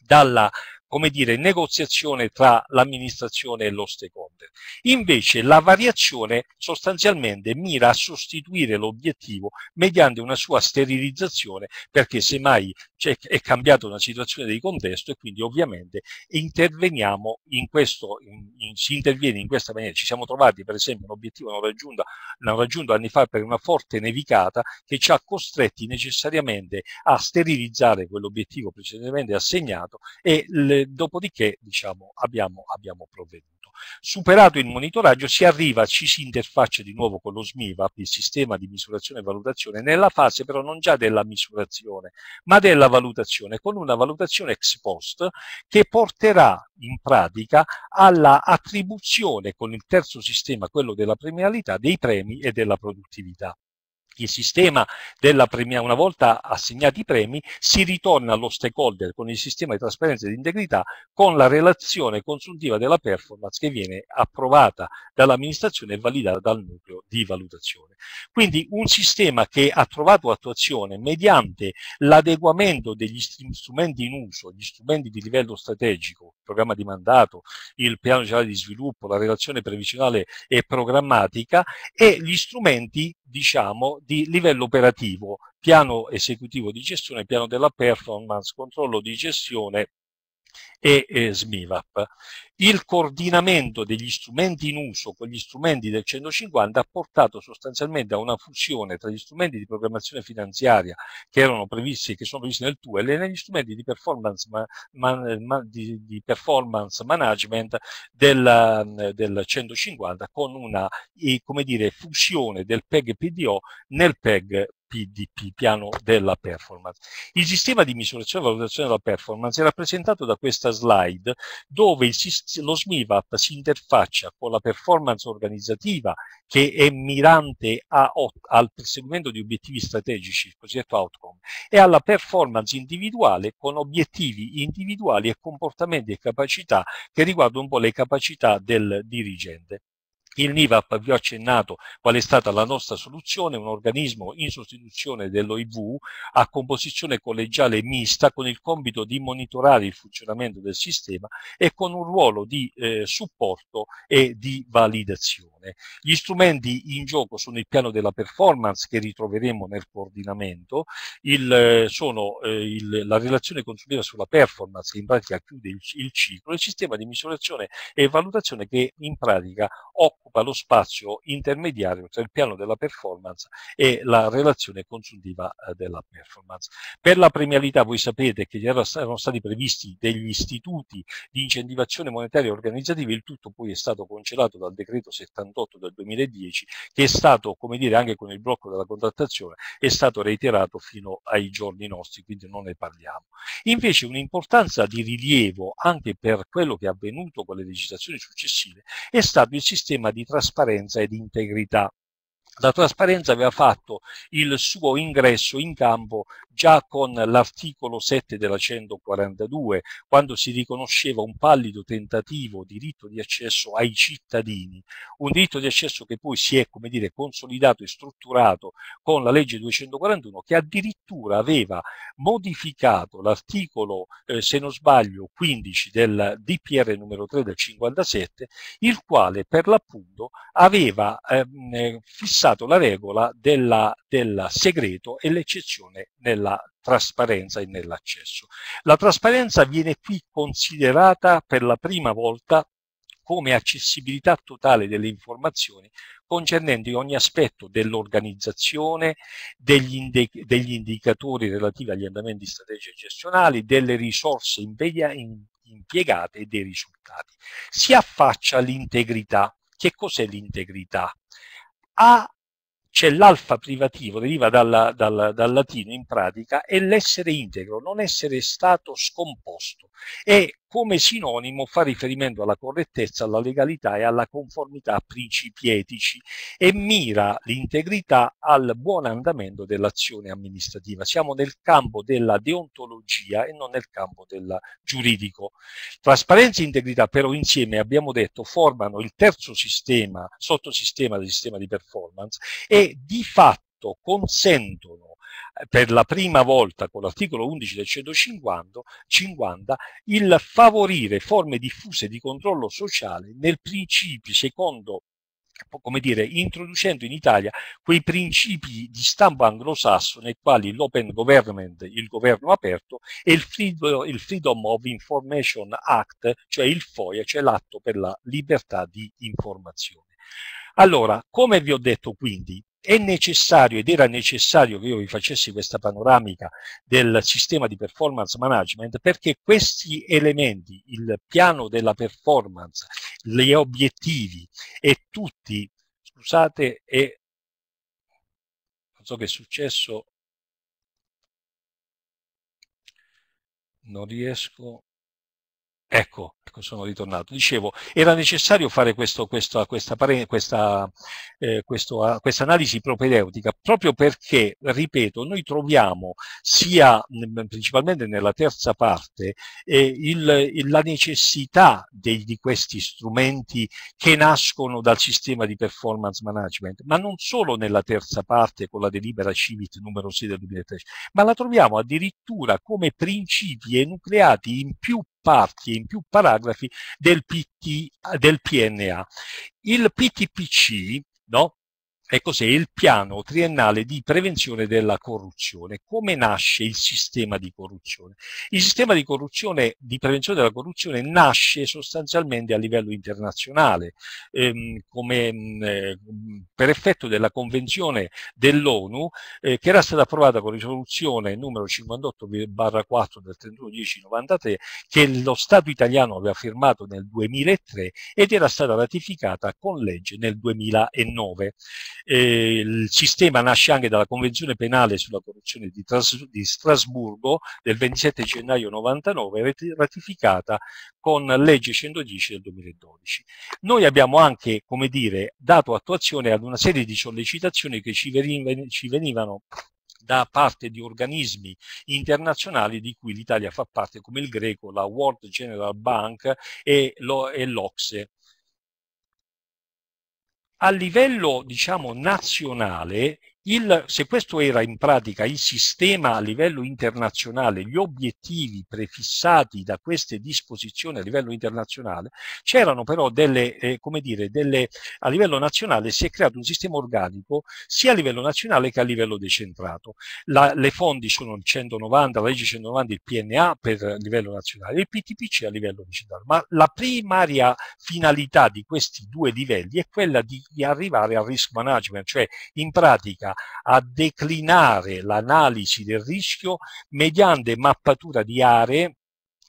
[SPEAKER 1] dalla come dire, negoziazione tra l'amministrazione e lo stakeholder. Invece la variazione sostanzialmente mira a sostituire l'obiettivo mediante una sua sterilizzazione perché semmai è cambiata una situazione di contesto e quindi ovviamente interveniamo in questo, in, in, si interviene in questa maniera. Ci siamo trovati per esempio un obiettivo non raggiunto, non raggiunto anni fa per una forte nevicata che ci ha costretti necessariamente a sterilizzare quell'obiettivo precedentemente assegnato e le, dopodiché diciamo, abbiamo, abbiamo provveduto. Superato il monitoraggio si arriva, ci si interfaccia di nuovo con lo SMIVAP, il sistema di misurazione e valutazione, nella fase però non già della misurazione, ma della valutazione, con una valutazione ex post che porterà in pratica alla attribuzione con il terzo sistema, quello della premialità, dei premi e della produttività il sistema della premia, una volta assegnati i premi, si ritorna allo stakeholder con il sistema di trasparenza e di integrità con la relazione consultiva della performance che viene approvata dall'amministrazione e validata dal nucleo di valutazione. Quindi un sistema che ha trovato attuazione mediante l'adeguamento degli strumenti in uso, gli strumenti di livello strategico, il programma di mandato, il piano generale di sviluppo, la relazione previsionale e programmatica e gli strumenti diciamo, di livello operativo, piano esecutivo di gestione, piano della performance, controllo di gestione e eh, SMIVAP. Il coordinamento degli strumenti in uso con gli strumenti del 150 ha portato sostanzialmente a una fusione tra gli strumenti di programmazione finanziaria che erano previsti e che sono previsti nel TUEL e negli strumenti di performance, man, man, man, di, di performance management della, del 150 con una dire, fusione del PEG PDO nel PEG PDP, piano della performance. Il sistema di misurazione cioè e valutazione della performance è rappresentato da questa slide dove lo SMIVAP si interfaccia con la performance organizzativa che è mirante a, al perseguimento di obiettivi strategici, il cosiddetto outcome, e alla performance individuale con obiettivi individuali e comportamenti e capacità che riguardano un po' le capacità del dirigente. Il NIVAP vi ho accennato qual è stata la nostra soluzione, un organismo in sostituzione dell'OIV a composizione collegiale mista con il compito di monitorare il funzionamento del sistema e con un ruolo di eh, supporto e di validazione. Gli strumenti in gioco sono il piano della performance che ritroveremo nel coordinamento, il, eh, sono eh, il, la relazione consultiva sulla performance che in pratica chiude il, il ciclo, il sistema di misurazione e valutazione che in pratica occupa occupa lo spazio intermediario tra il piano della performance e la relazione consuntiva eh, della performance. Per la premialità voi sapete che erano stati previsti degli istituti di incentivazione monetaria organizzativa, il tutto poi è stato congelato dal decreto 78 del 2010 che è stato, come dire, anche con il blocco della contrattazione, è stato reiterato fino ai giorni nostri, quindi non ne parliamo. Invece un'importanza di rilievo anche per quello che è avvenuto con le legislazioni successive è stato il sistema di trasparenza e di integrità la trasparenza aveva fatto il suo ingresso in campo già con l'articolo 7 della 142, quando si riconosceva un pallido tentativo di diritto di accesso ai cittadini, un diritto di accesso che poi si è, come dire, consolidato e strutturato con la legge 241, che addirittura aveva modificato l'articolo, eh, se non sbaglio, 15 del DPR numero 3 del 57, il quale per l'appunto aveva ehm, fissato utilizzato la regola della, del segreto e l'eccezione nella trasparenza e nell'accesso. La trasparenza viene qui considerata per la prima volta come accessibilità totale delle informazioni concernenti ogni aspetto dell'organizzazione, degli, indi degli, indicatori relativi agli andamenti strategici e gestionali, delle risorse impiegate e dei risultati. Si affaccia l'integrità. Che cos'è l'integrità? Ha c'è l'alfa privativo, deriva dalla, dalla, dal latino in pratica, è l'essere integro, non essere stato scomposto, è come sinonimo fa riferimento alla correttezza, alla legalità e alla conformità a principi etici e mira l'integrità al buon andamento dell'azione amministrativa. Siamo nel campo della deontologia e non nel campo del giuridico. Trasparenza e integrità però insieme, abbiamo detto, formano il terzo sistema, sottosistema del sistema di performance e di fatto consentono eh, per la prima volta con l'articolo 11 del 150 50, il favorire forme diffuse di controllo sociale nel principio secondo come dire, introducendo in Italia quei principi di stampo anglosassone, quali l'open government, il governo aperto, e il Freedom, il Freedom of Information Act, cioè il FOIA, cioè l'atto per la libertà di informazione. Allora, come vi ho detto quindi, è necessario ed era necessario che io vi facessi questa panoramica del sistema di performance management perché questi elementi, il piano della performance, gli obiettivi e tutti, scusate, e non so che è successo, non riesco Ecco, ecco, sono ritornato. Dicevo, era necessario fare questo, questo, questa, questa, eh, ah, questa, analisi propedeutica proprio perché, ripeto, noi troviamo sia mm, principalmente nella terza parte eh, il, la necessità dei, di questi strumenti che nascono dal sistema di performance management, ma non solo nella terza parte con la delibera Civit numero 6 del 2013, ma la troviamo addirittura come principi enucleati in più parti, in più paragrafi del, PT, del PNA. Il PTPC, no? è cos'è il piano triennale di prevenzione della corruzione. Come nasce il sistema di corruzione? Il sistema di, corruzione, di prevenzione della corruzione nasce sostanzialmente a livello internazionale, ehm, come, mh, eh, per effetto della Convenzione dell'ONU eh, che era stata approvata con risoluzione numero 58-4 del 31-10-93 che lo Stato italiano aveva firmato nel 2003 ed era stata ratificata con legge nel 2009. Eh, il sistema nasce anche dalla Convenzione penale sulla corruzione di, Tras di Strasburgo del 27 gennaio 99, ratificata con legge 110 del 2012. Noi abbiamo anche, come dire, dato attuazione ad una serie di sollecitazioni che ci, veniv ci venivano da parte di organismi internazionali di cui l'Italia fa parte come il Greco, la World General Bank e l'Ocse a livello diciamo, nazionale il, se questo era in pratica il sistema a livello internazionale, gli obiettivi prefissati da queste disposizioni a livello internazionale, c'erano però delle, eh, come dire, delle, a livello nazionale si è creato un sistema organico sia a livello nazionale che a livello decentrato. La, le fondi sono il 190, la legge 190, il PNA per livello nazionale e il PTPC a livello decentrato, ma la primaria finalità di questi due livelli è quella di, di arrivare al risk management, cioè in pratica a declinare l'analisi del rischio mediante mappatura di aree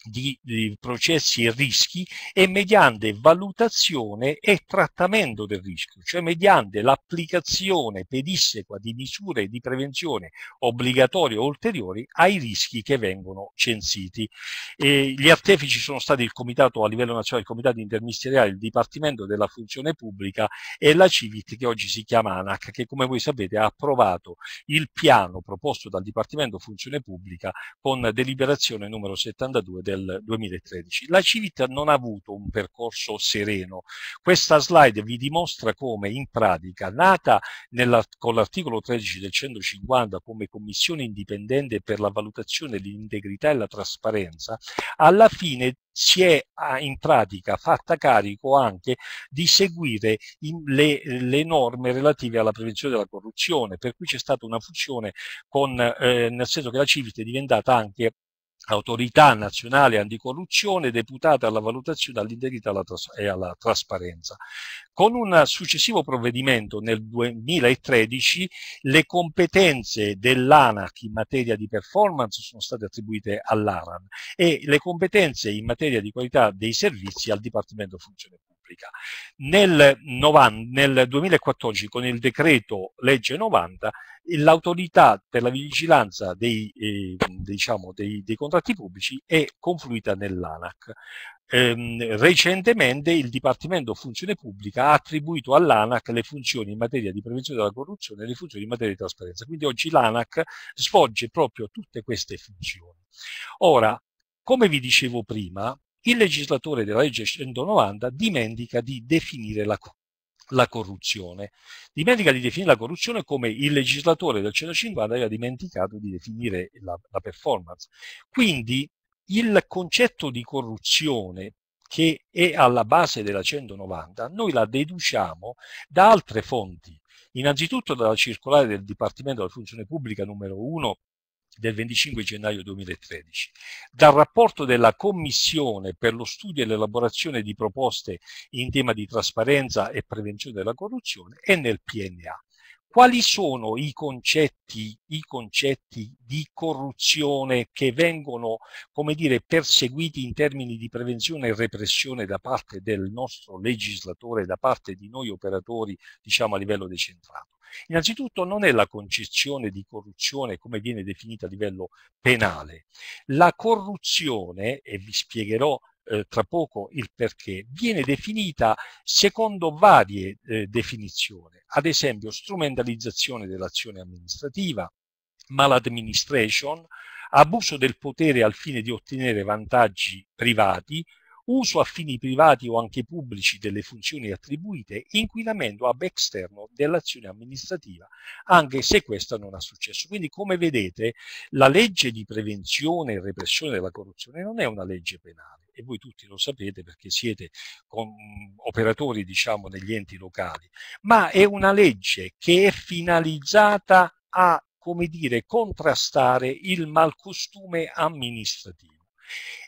[SPEAKER 1] di, di, processi e rischi e mediante valutazione e trattamento del rischio, cioè mediante l'applicazione pedissequa di misure di prevenzione obbligatorie o ulteriori ai rischi che vengono censiti. E gli artefici sono stati il Comitato a livello nazionale, il Comitato interministeriale, il Dipartimento della Funzione Pubblica e la Civit che oggi si chiama ANAC, che come voi sapete ha approvato il piano proposto dal Dipartimento Funzione Pubblica con deliberazione numero 72 del del 2013. La Civita non ha avuto un percorso sereno. Questa slide vi dimostra come in pratica, nata nella, con l'articolo 13 del 150 come commissione indipendente per la valutazione dell'integrità e la trasparenza, alla fine si è in pratica fatta carico anche di seguire le, le, norme relative alla prevenzione della corruzione, per cui c'è stata una fusione con, eh, nel senso che la Civita è diventata anche autorità nazionale anticorruzione deputata alla valutazione all'integrità e alla trasparenza. Con un successivo provvedimento nel 2013 le competenze dell'ANAC in materia di performance sono state attribuite all'ARAN e le competenze in materia di qualità dei servizi al Dipartimento Funzione Pubblica pubblica. Nel, 90, nel 2014 con il decreto legge 90 l'autorità per la vigilanza dei, eh, diciamo, dei, dei contratti pubblici è confluita nell'ANAC. Ehm, recentemente il Dipartimento Funzione Pubblica ha attribuito all'ANAC le funzioni in materia di prevenzione della corruzione e le funzioni in materia di trasparenza. Quindi oggi l'ANAC svolge proprio tutte queste funzioni. Ora, come vi dicevo prima, il legislatore della legge 190 dimentica di definire la, la corruzione. Dimentica di definire la corruzione come il legislatore del 150 aveva dimenticato di definire la, la performance. Quindi il concetto di corruzione che è alla base della 190, noi la deduciamo da altre fonti. Innanzitutto dalla circolare del Dipartimento della Funzione Pubblica numero 1 del 25 gennaio 2013. Dal rapporto della Commissione per lo studio e l'elaborazione di proposte in tema di trasparenza e prevenzione della corruzione e nel PNA. Quali sono i concetti, i concetti di corruzione che vengono, come dire, perseguiti in termini di prevenzione e repressione da parte del nostro legislatore, da parte di noi operatori, diciamo a livello decentrato? Innanzitutto non è la concezione di corruzione come viene definita a livello penale. La corruzione, e vi spiegherò eh, tra poco il perché, viene definita secondo varie eh, definizioni, ad esempio strumentalizzazione dell'azione amministrativa, maladministration, abuso del potere al fine di ottenere vantaggi privati, uso a fini privati o anche pubblici delle funzioni attribuite, inquinamento ab externo dell'azione amministrativa, anche se questa non ha successo. Quindi come vedete la legge di prevenzione e repressione della corruzione non è una legge penale e voi tutti lo sapete perché siete operatori diciamo negli enti locali,
[SPEAKER 2] ma è una
[SPEAKER 1] legge che è finalizzata a come dire, contrastare il malcostume amministrativo.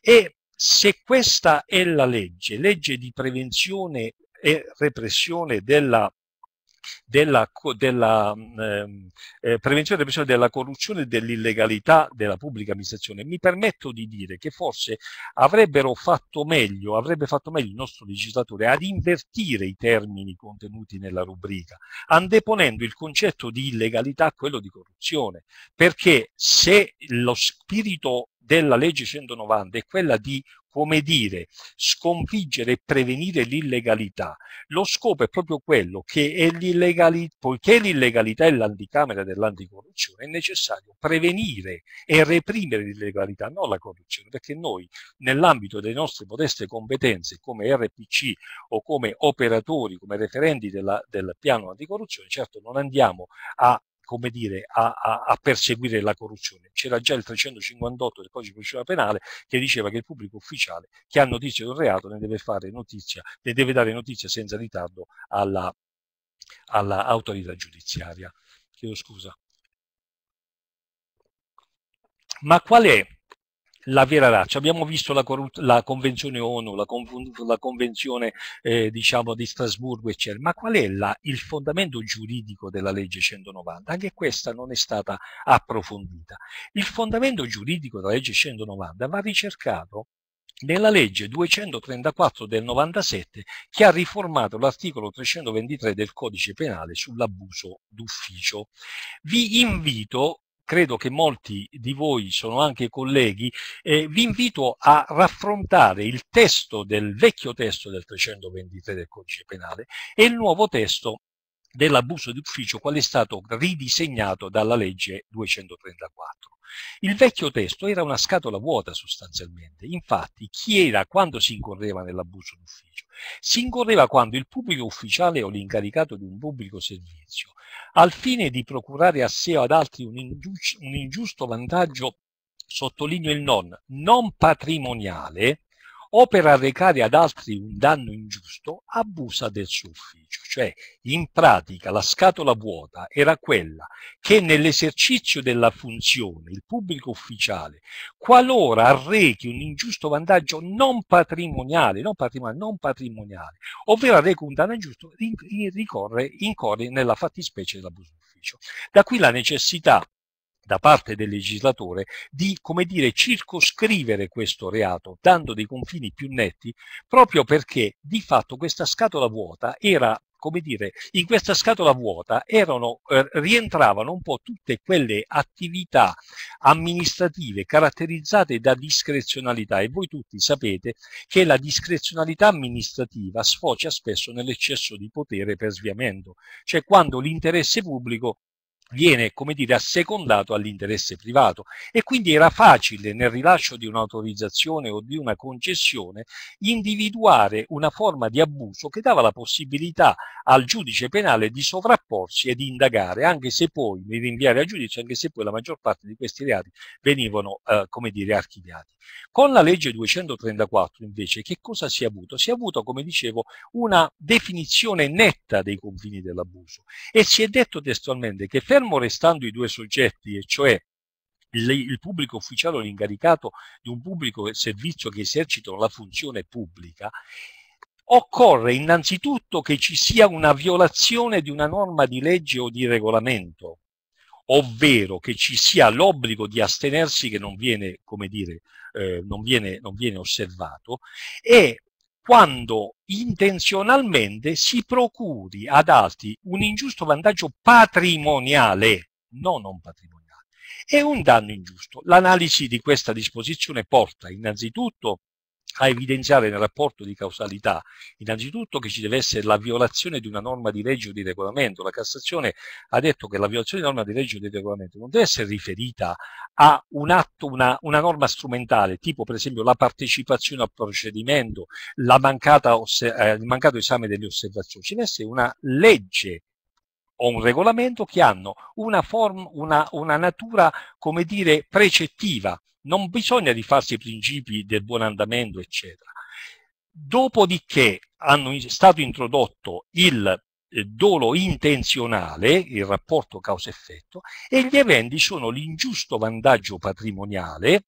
[SPEAKER 1] E se questa è la legge, legge di prevenzione e repressione della, della, della mm, ehm, eh, prevenzione e repressione della corruzione e dell'illegalità della pubblica amministrazione, mi permetto di dire che forse avrebbero fatto meglio, avrebbe fatto meglio il nostro legislatore ad invertire i termini contenuti nella rubrica, andeponendo il concetto di illegalità a quello di corruzione, perché se lo spirito della legge 190 è quella di, come dire, sconfiggere e prevenire l'illegalità. Lo scopo è proprio quello che è l'illegalità, poiché l'illegalità è l'anticamera dell'anticorruzione, è necessario prevenire e reprimere l'illegalità, non la corruzione, perché noi nell'ambito delle nostre modeste competenze come RPC o come operatori, come referenti della, del piano anticorruzione, certo non andiamo a come dire, a, a, a perseguire la corruzione. C'era già il 358 del codice di procedura penale che diceva che il pubblico ufficiale che ha notizia di un reato ne deve, fare notizia, ne deve dare notizia senza ritardo all'autorità alla giudiziaria. Chiedo scusa. Ma qual è la vera razza. Abbiamo visto la, la Convenzione ONU, la, la Convenzione eh, diciamo, di Strasburgo, eccetera, ma qual è la, il fondamento giuridico della legge 190? Anche questa non è stata approfondita. Il fondamento giuridico della legge 190 va ricercato nella legge 234 del 97 che ha riformato l'articolo 323 del codice penale sull'abuso d'ufficio. Vi invito credo che molti di voi sono anche colleghi, eh, vi invito a raffrontare il testo del vecchio testo del 323 del codice penale e il nuovo testo dell'abuso d'ufficio quale è stato ridisegnato dalla legge 234. Il vecchio testo era una scatola vuota sostanzialmente, infatti chi era quando si incorreva nell'abuso d'ufficio? Si incorreva quando il pubblico ufficiale o l'incaricato di un pubblico servizio, al fine di procurare a sé o ad altri un, ingiusto, un ingiusto vantaggio, sottolineo il non, non patrimoniale, o per arrecare ad altri un danno ingiusto abusa del suo ufficio. Cioè, in pratica, la scatola vuota era quella che nell'esercizio della funzione il pubblico ufficiale, qualora arrechi un ingiusto vantaggio non patrimoniale, non patrimoniale, non patrimoniale ovvero arreca un danno ingiusto, ricorre, incorre nella fattispecie dell'abuso d'ufficio. Da qui la necessità da parte del legislatore di, come dire, circoscrivere questo reato, dando dei confini più netti, proprio perché di fatto questa scatola vuota era come dire, in questa scatola vuota erano, eh, rientravano un po' tutte quelle attività amministrative caratterizzate da discrezionalità e voi tutti sapete che la discrezionalità amministrativa sfocia spesso nell'eccesso di potere per sviamento, cioè quando l'interesse pubblico viene, come dire, assecondato all'interesse privato e quindi era facile nel rilascio di un'autorizzazione o di una concessione individuare una forma di abuso che dava la possibilità al giudice penale di sovrapporsi e di indagare, anche se poi, di rinviare a giudizio, anche se poi la maggior parte di questi reati venivano, eh, come dire, archiviati. Con la legge 234 invece che cosa si è avuto? Si è avuto, come dicevo, una definizione netta dei confini dell'abuso e si è detto testualmente che fermo restando i due soggetti, e cioè il, pubblico ufficiale o l'incaricato di un pubblico servizio che esercitano la funzione pubblica, occorre innanzitutto che ci sia una violazione di una norma di legge o di regolamento, ovvero che ci sia l'obbligo di astenersi che non viene, come dire, eh, non, viene, non viene osservato e quando intenzionalmente si procuri ad altri un ingiusto vantaggio patrimoniale, no non patrimoniale, è un danno ingiusto. L'analisi di questa disposizione porta innanzitutto a evidenziare nel rapporto di causalità innanzitutto che ci deve essere la violazione di una norma di legge o di regolamento. La Cassazione ha detto che la violazione di norma di legge o di regolamento non deve essere riferita a un atto, una, una norma strumentale, tipo per esempio la partecipazione al procedimento, mancata, eh, il mancato esame delle osservazioni. Ci deve essere una legge o un regolamento che hanno una, form, una, una natura, come dire, precettiva non bisogna rifarsi i principi del buon andamento, eccetera. Dopodiché hanno stato introdotto il eh, dolo intenzionale, il rapporto causa-effetto, e gli eventi sono l'ingiusto vantaggio patrimoniale,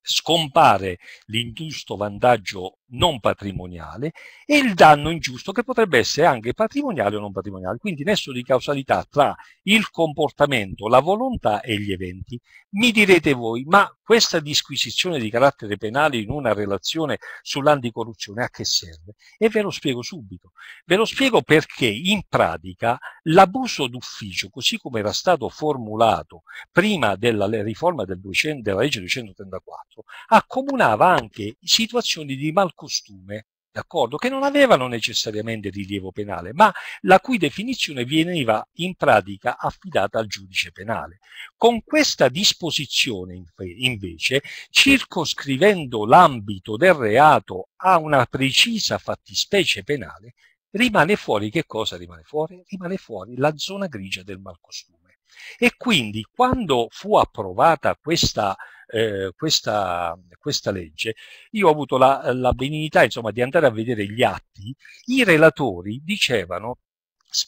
[SPEAKER 1] scompare l'ingiusto vantaggio non patrimoniale e il danno ingiusto che potrebbe essere anche patrimoniale o non patrimoniale. Quindi nesso di causalità tra il comportamento, la volontà e gli eventi. Mi direte voi, ma questa disquisizione di carattere penale in una relazione sull'anticorruzione a che serve? E ve lo spiego subito. Ve lo spiego perché in pratica l'abuso d'ufficio, così come era stato formulato prima della riforma del 200, della legge 234, accomunava anche situazioni di malcontento costume, d'accordo, che non avevano necessariamente rilievo penale, ma la cui definizione veniva in pratica affidata al giudice penale. Con questa disposizione, invece, circoscrivendo l'ambito del reato a una precisa fattispecie penale, rimane fuori che cosa rimane fuori? Rimane fuori la zona grigia del malcostume. E quindi quando fu approvata questa eh, questa, questa, legge, io ho avuto la, la benignità insomma, di andare a vedere gli atti, i relatori dicevano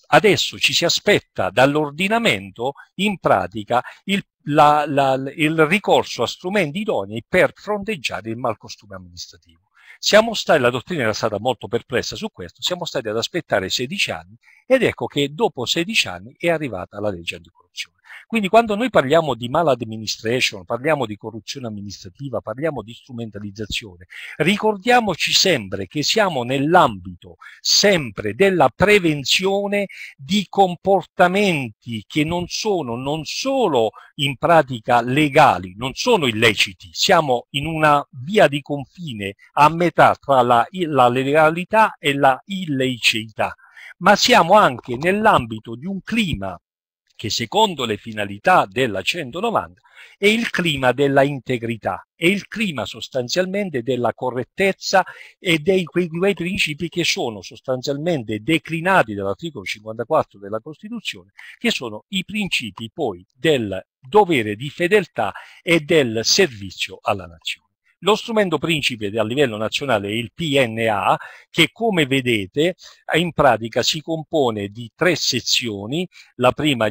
[SPEAKER 1] adesso ci si aspetta dall'ordinamento in pratica il, la, la, il, ricorso a strumenti idonei per fronteggiare il malcostume amministrativo. Siamo stati, la dottrina era stata molto perplessa su questo, siamo stati ad aspettare 16 anni ed ecco che dopo 16 anni è arrivata la legge anticorruzione. Quindi quando noi parliamo di maladministration, parliamo di corruzione amministrativa, parliamo di strumentalizzazione, ricordiamoci sempre che siamo nell'ambito sempre della prevenzione di comportamenti che non sono non solo in pratica legali, non sono illeciti, siamo in una via di confine a metà tra la, la legalità e la illiceità ma siamo anche nell'ambito di un clima che secondo le finalità della 190 è il clima della integrità, è il clima sostanzialmente della correttezza e dei quei, quei principi che sono sostanzialmente declinati dall'articolo 54 della Costituzione, che sono i principi poi del dovere di fedeltà e del servizio alla nazione. Lo strumento principe a livello nazionale è il PNA, che come vedete in pratica si compone di tre sezioni. La prima,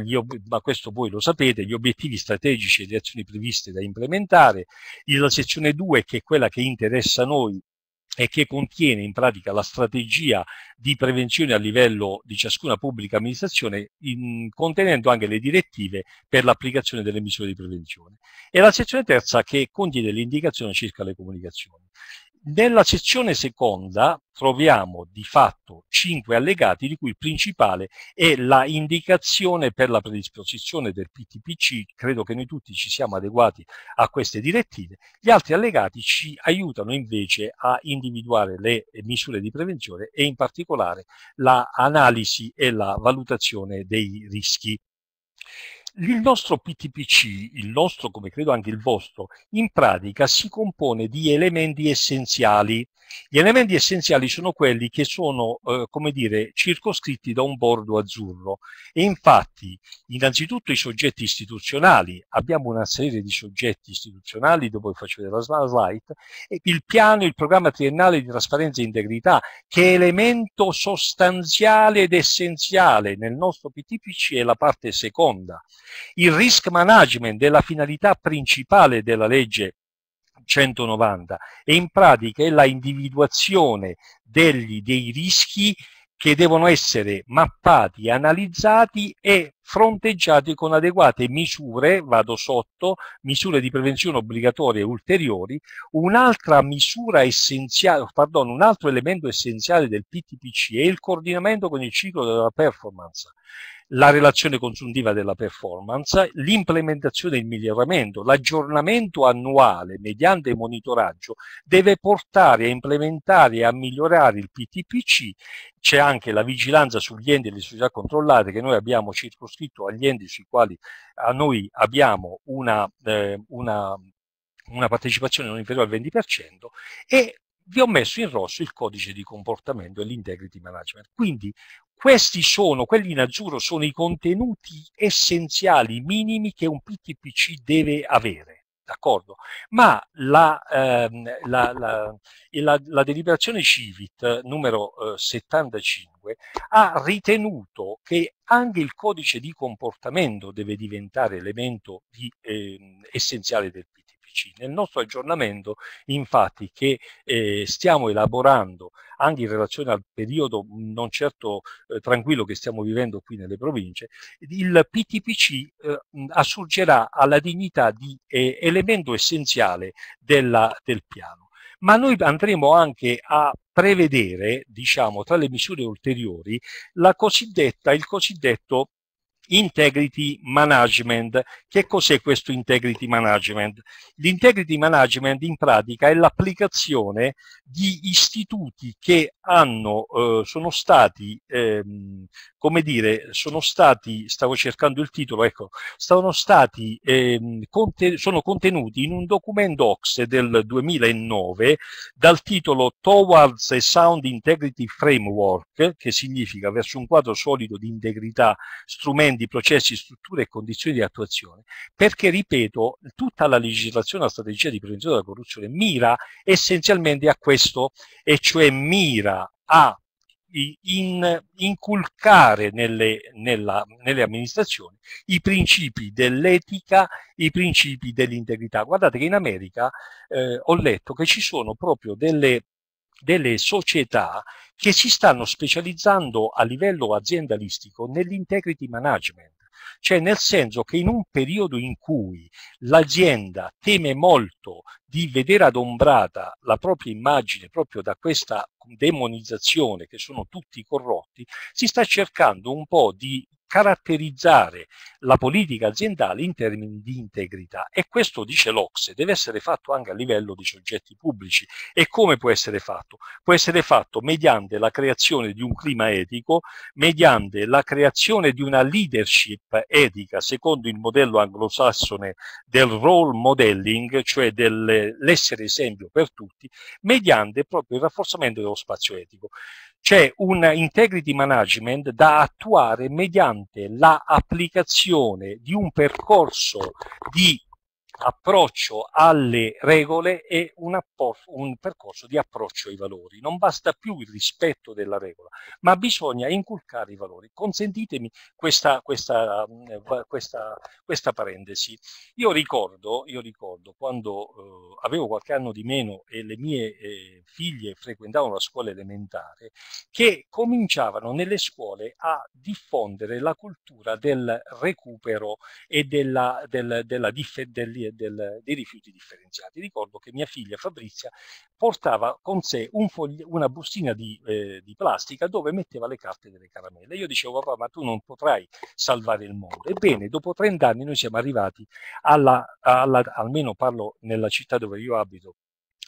[SPEAKER 1] ma questo voi lo sapete, gli obiettivi strategici e le azioni previste da implementare. La sezione 2, che è quella che interessa a noi, e che contiene in pratica la strategia di prevenzione a livello di ciascuna pubblica amministrazione, in, contenendo anche le direttive per l'applicazione delle misure di prevenzione. E la sezione terza che contiene l'indicazione circa le comunicazioni. Nella sezione seconda troviamo di fatto cinque allegati, di cui il principale è la indicazione per la predisposizione del PTPC, credo che noi tutti ci siamo adeguati a queste direttive, gli altri allegati ci aiutano invece a individuare le misure di prevenzione e in particolare l'analisi la e la valutazione dei rischi. Il nostro PTPC, il nostro come credo anche il vostro, in pratica si compone di elementi essenziali gli elementi essenziali sono quelli che sono, eh, come dire, circoscritti da un bordo azzurro e infatti innanzitutto i soggetti istituzionali, abbiamo una serie di soggetti istituzionali, dopo vi faccio vedere la slide, il piano, il programma triennale di trasparenza e integrità che è elemento sostanziale ed essenziale, nel nostro PTPC è la parte seconda. Il risk management è la finalità principale della legge 190 e in pratica è la individuazione degli, dei rischi che devono essere mappati, analizzati e fronteggiati con adeguate misure, vado sotto, misure di prevenzione obbligatorie ulteriori, un'altra misura essenziale, pardon, un altro elemento essenziale del PTPC è il coordinamento con il ciclo della performance la relazione consuntiva della performance, l'implementazione e il miglioramento, l'aggiornamento annuale mediante monitoraggio deve portare a implementare e a migliorare il PTPC, c'è anche la vigilanza sugli enti e le società controllate che noi abbiamo circoscritto agli enti sui quali a noi abbiamo una, eh, una una partecipazione non inferiore al 20% e vi ho messo in rosso il codice di comportamento e l'integrity management. Quindi questi sono, quelli in azzurro, sono i contenuti essenziali, minimi che un PTPC deve avere. D'accordo? Ma la, ehm, la, la, la, deliberazione CIVIT eh, numero eh, 75 ha ritenuto che anche il codice di comportamento deve diventare elemento di, eh, essenziale del PTPC medici. Nel nostro aggiornamento, infatti, che eh, stiamo elaborando anche in relazione al periodo mhmm, non certo eh, tranquillo che stiamo vivendo qui nelle province, il PTPC eh, mhmm, assurgerà alla dignità di eh, elemento essenziale della, del piano ma noi andremo anche a prevedere, diciamo, tra le misure ulteriori, il cosiddetto Integrity Management. Che cos'è questo Integrity Management? L'Integrity Management in pratica è l'applicazione di istituti che hanno, eh, sono stati, ehm, come dire, sono stati, stavo cercando il titolo, ecco, sono stati, ehm, conten sono contenuti in un documento OX del 2009 dal titolo Towards a Sound Integrity Framework, che significa verso un quadro solido di integrità, strumenti strumenti, processi, strutture e condizioni di attuazione, perché, ripeto, tutta la legislazione, la strategia di prevenzione della corruzione mira essenzialmente a questo, e cioè mira a in, inculcare nelle, nella, nelle, amministrazioni i principi dell'etica, i principi dell'integrità. Guardate che in America eh, ho letto che ci sono proprio delle delle società che si stanno specializzando a livello aziendalistico nell'integrity management, cioè nel senso che in un periodo in cui l'azienda teme molto di vedere adombrata la propria immagine proprio da questa demonizzazione che sono tutti corrotti, si sta cercando un po' di caratterizzare la politica aziendale in termini di integrità e questo dice l'Ocse, deve essere fatto anche a livello di soggetti pubblici e come può essere fatto? Può essere fatto mediante la creazione di un clima etico, mediante la creazione di una leadership etica secondo il modello anglosassone del role modeling, cioè delle diventare l'essere esempio per tutti mediante proprio il rafforzamento dello spazio etico. C'è un integrity management da attuare mediante l'applicazione la di un percorso di approccio alle regole e un, un, percorso di approccio ai valori. Non basta più il rispetto della regola, ma bisogna inculcare i valori. Consentitemi questa, questa, mm, eh, questa, questa parentesi. Io ricordo, io ricordo quando eh, avevo qualche anno di meno e le mie eh, figlie frequentavano la scuola elementare, che cominciavano nelle scuole a diffondere la cultura del recupero e della, del, della, della, dei, del, dei rifiuti differenziati. Ricordo che mia figlia Fabrizia portava con sé un foglio, una bustina di, eh, di, plastica dove metteva le carte delle caramelle. Io dicevo, papà, ma tu non potrai salvare il mondo. Ebbene, dopo 30 anni noi siamo arrivati alla, alla almeno parlo nella città dove io abito,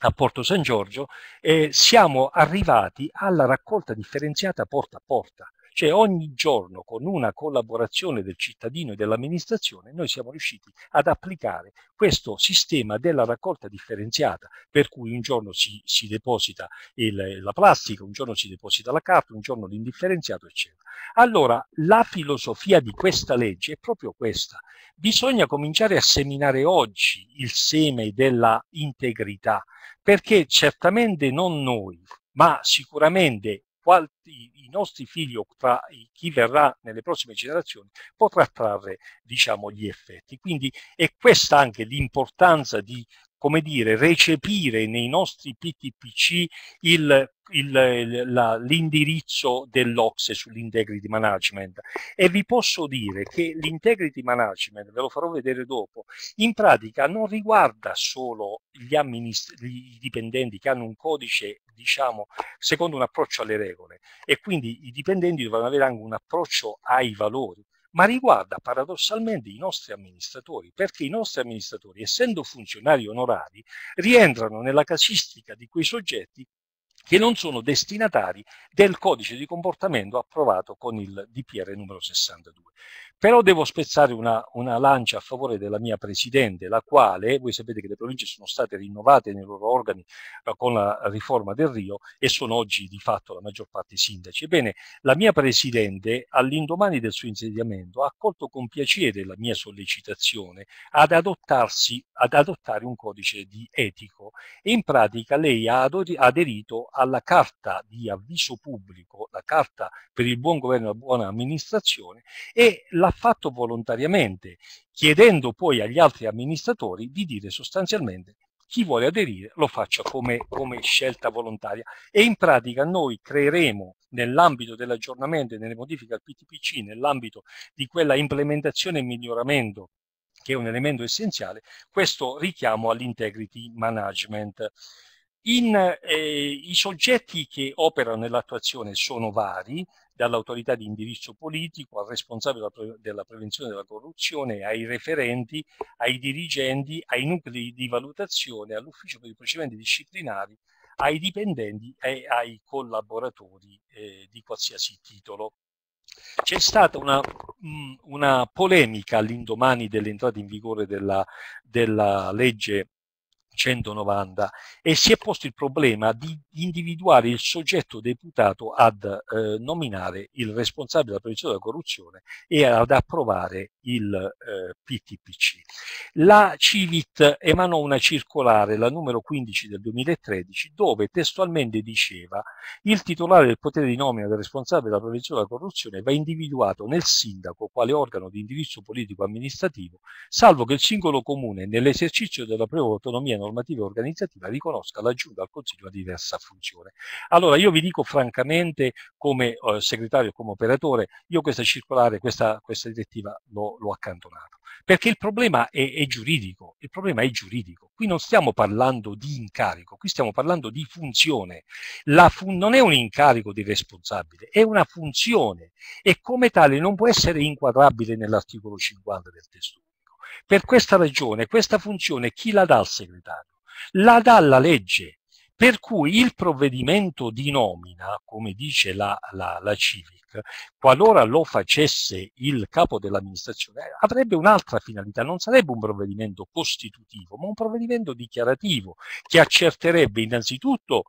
[SPEAKER 1] a Porto San Giorgio, eh, siamo arrivati alla raccolta differenziata porta a porta cioè ogni giorno con una collaborazione del cittadino e dell'amministrazione noi siamo riusciti ad applicare questo sistema della raccolta differenziata, per cui un giorno si, si deposita il, la plastica, un giorno si deposita la carta, un giorno l'indifferenziato, eccetera. Allora la filosofia di questa legge è proprio questa. Bisogna cominciare a seminare oggi il seme della integrità, perché certamente non noi, ma sicuramente qual, i, nostri figli o tra chi verrà nelle prossime generazioni potrà trarre diciamo, gli effetti. Quindi è questa anche l'importanza di come dire, recepire nei nostri PTPC l'indirizzo dell'Ocse sull'integrity management e vi posso dire che l'integrity management, ve lo farò vedere dopo, in pratica non riguarda solo gli, gli dipendenti che hanno un codice diciamo secondo un approccio alle regole e quindi i dipendenti dovranno avere anche un approccio ai valori ma riguarda paradossalmente i nostri amministratori, perché i nostri amministratori, essendo funzionari onorari, rientrano nella casistica di quei soggetti che non sono destinatari del codice di comportamento approvato con il DPR numero 62. Però devo spezzare una, una, lancia a favore della mia Presidente, la quale, voi sapete che le province sono state rinnovate nei loro organi eh, con la riforma del Rio e sono oggi di fatto la maggior parte sindaci. Ebbene, la mia Presidente all'indomani del suo insediamento ha accolto con piacere la mia sollecitazione ad, adottarsi, ad adottare un codice di etico e in pratica lei ha aderito alla carta di avviso pubblico, la carta per il buon governo e la buona amministrazione e la l'ha fatto volontariamente, chiedendo poi agli altri amministratori di dire sostanzialmente chi vuole aderire lo faccia come, come, scelta volontaria e in pratica noi creeremo nell'ambito dell'aggiornamento e delle modifiche al PTPC, nell'ambito di quella implementazione e miglioramento che è un elemento essenziale, questo richiamo all'integrity management. In, eh, I soggetti che operano nell'attuazione sono vari, dall'autorità di indirizzo politico al responsabile della, prevenzione della corruzione, ai referenti, ai dirigenti, ai nuclei di valutazione, all'ufficio per i procedimenti disciplinari, ai dipendenti e ai collaboratori eh, di qualsiasi titolo. C'è stata una, una polemica all'indomani dell'entrata in vigore della, della legge 190 e si è posto il problema di individuare il soggetto deputato ad eh, nominare il responsabile della prevenzione della corruzione e ad approvare il eh, PTPC. La Civit emanò una circolare, la numero 15 del 2013, dove testualmente diceva il titolare del potere di nomina del responsabile della prevenzione della corruzione va individuato nel sindaco quale organo di indirizzo politico amministrativo, salvo che il singolo comune nell'esercizio della propria autonomia non normativa organizzativa riconosca la Giunta al Consiglio una diversa funzione. Allora io vi dico francamente come eh, segretario, come operatore, io questa circolare, questa, questa direttiva l'ho accantonata, perché il problema è, è giuridico, il problema è giuridico. Qui non stiamo parlando di incarico, qui stiamo parlando di funzione. Fun non è un incarico di responsabile, è una funzione e come tale non può essere inquadrabile nell'articolo 50 del testo per questa ragione, questa funzione chi la dà al segretario? La dà la legge, per cui il provvedimento di nomina, come dice la, la, la Civic, qualora lo facesse il capo dell'amministrazione, avrebbe un'altra finalità, non sarebbe un provvedimento costitutivo, ma un provvedimento dichiarativo, che accerterebbe innanzitutto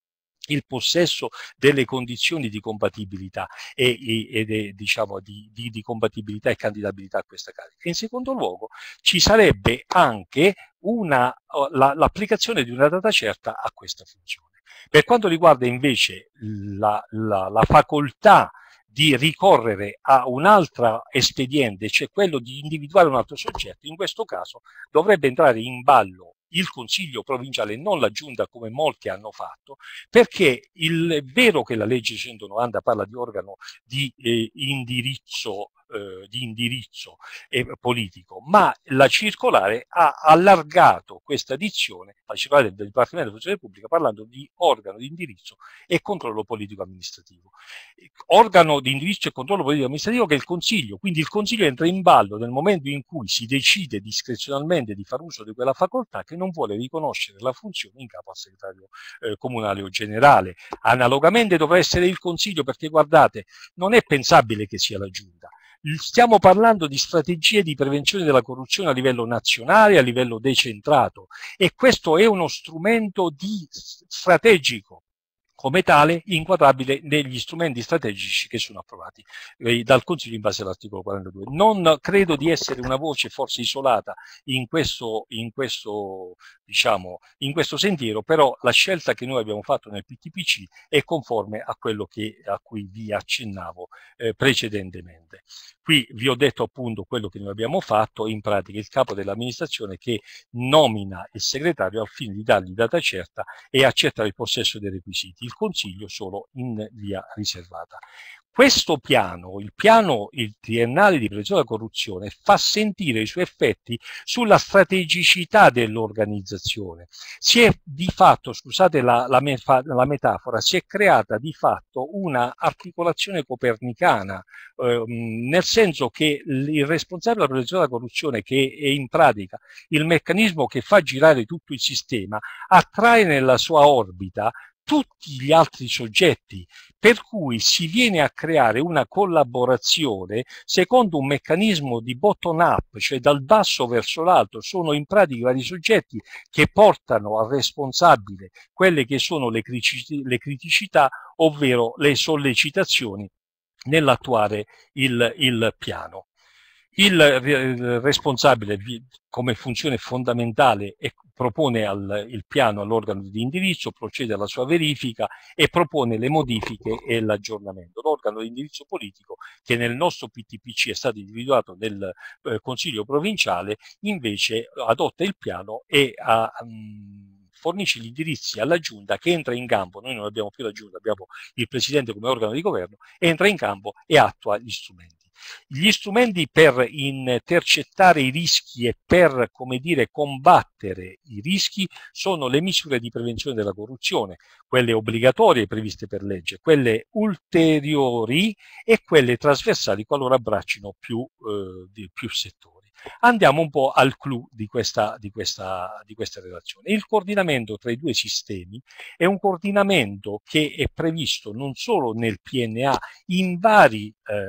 [SPEAKER 1] il possesso delle condizioni di compatibilità e, e, e diciamo, di, di, di compatibilità e candidabilità a questa carica. In secondo luogo ci sarebbe anche oh, l'applicazione la, di una data certa a questa funzione. Per quanto riguarda invece la, la, la facoltà di ricorrere a un altro espediente, cioè quello di individuare un altro soggetto, in questo caso dovrebbe entrare in ballo il Consiglio provinciale e non la Giunta come molti hanno fatto, perché il, è vero che la legge 190 parla di organo di eh, indirizzo eh, di indirizzo e eh, politico, ma la circolare ha allargato questa dizione, la circolare del Dipartimento della Funzione Pubblica, parlando di organo di indirizzo e controllo politico-amministrativo. Eh, organo di indirizzo e controllo politico-amministrativo che è il Consiglio, quindi il Consiglio entra in ballo nel momento in cui si decide discrezionalmente di far uso di quella facoltà che non vuole riconoscere la funzione in capo al segretario eh, comunale o generale. Analogamente dovrà essere il Consiglio perché guardate, non è pensabile che sia la Giunta. Stiamo parlando di strategie di prevenzione della corruzione a livello nazionale, a livello decentrato e questo è uno strumento di strategico come tale inquadrabile negli strumenti strategici che sono approvati eh, dal Consiglio in base all'articolo 42. Non credo di essere una voce forse isolata in questo, in, questo, diciamo, in questo, sentiero, però la scelta che noi abbiamo fatto nel PTPC è conforme a quello che, a cui vi accennavo eh, precedentemente. Qui vi ho detto appunto quello che noi abbiamo fatto, in pratica il capo dell'amministrazione che nomina il segretario al fine di dargli data certa e accettare il possesso dei requisiti, il Consiglio solo in via riservata. Questo piano, il piano il triennale di prevenzione della corruzione, fa sentire i suoi effetti sulla strategicità dell'organizzazione. Si è di fatto, scusate la, la, mefa, la, metafora, si è creata di fatto una articolazione copernicana, ehm, nel senso che il responsabile della prevenzione della corruzione, che è in pratica il meccanismo che fa girare tutto il sistema, attrae nella sua orbita tutti gli altri soggetti, per cui si viene a creare una collaborazione secondo un meccanismo di bottom-up, cioè dal basso verso l'alto, sono in pratica i vari soggetti che portano al responsabile quelle che sono le criticità, le criticità ovvero le sollecitazioni nell'attuare il, il piano. Il, responsabile, come funzione fondamentale, è, propone al, il piano all'organo di indirizzo, procede alla sua verifica e propone le modifiche e l'aggiornamento. L'organo di indirizzo politico, che nel nostro PTPC è stato individuato nel eh, Consiglio provinciale, invece adotta il piano e ha... Mh, mm, fornisce gli indirizzi alla giunta che entra in campo, noi non abbiamo più la giunta, abbiamo il presidente come organo di governo, entra in campo e attua gli strumenti. Gli strumenti per intercettare i rischi e per, come dire, combattere i rischi sono le misure di prevenzione della corruzione, quelle obbligatorie previste per legge, quelle ulteriori e quelle trasversali qualora abbraccino più, eh, più settori. Andiamo un po' al clou di questa, di questa, di questa relazione. Il coordinamento tra i due sistemi è un coordinamento che è previsto non solo nel PNA, in vari, eh,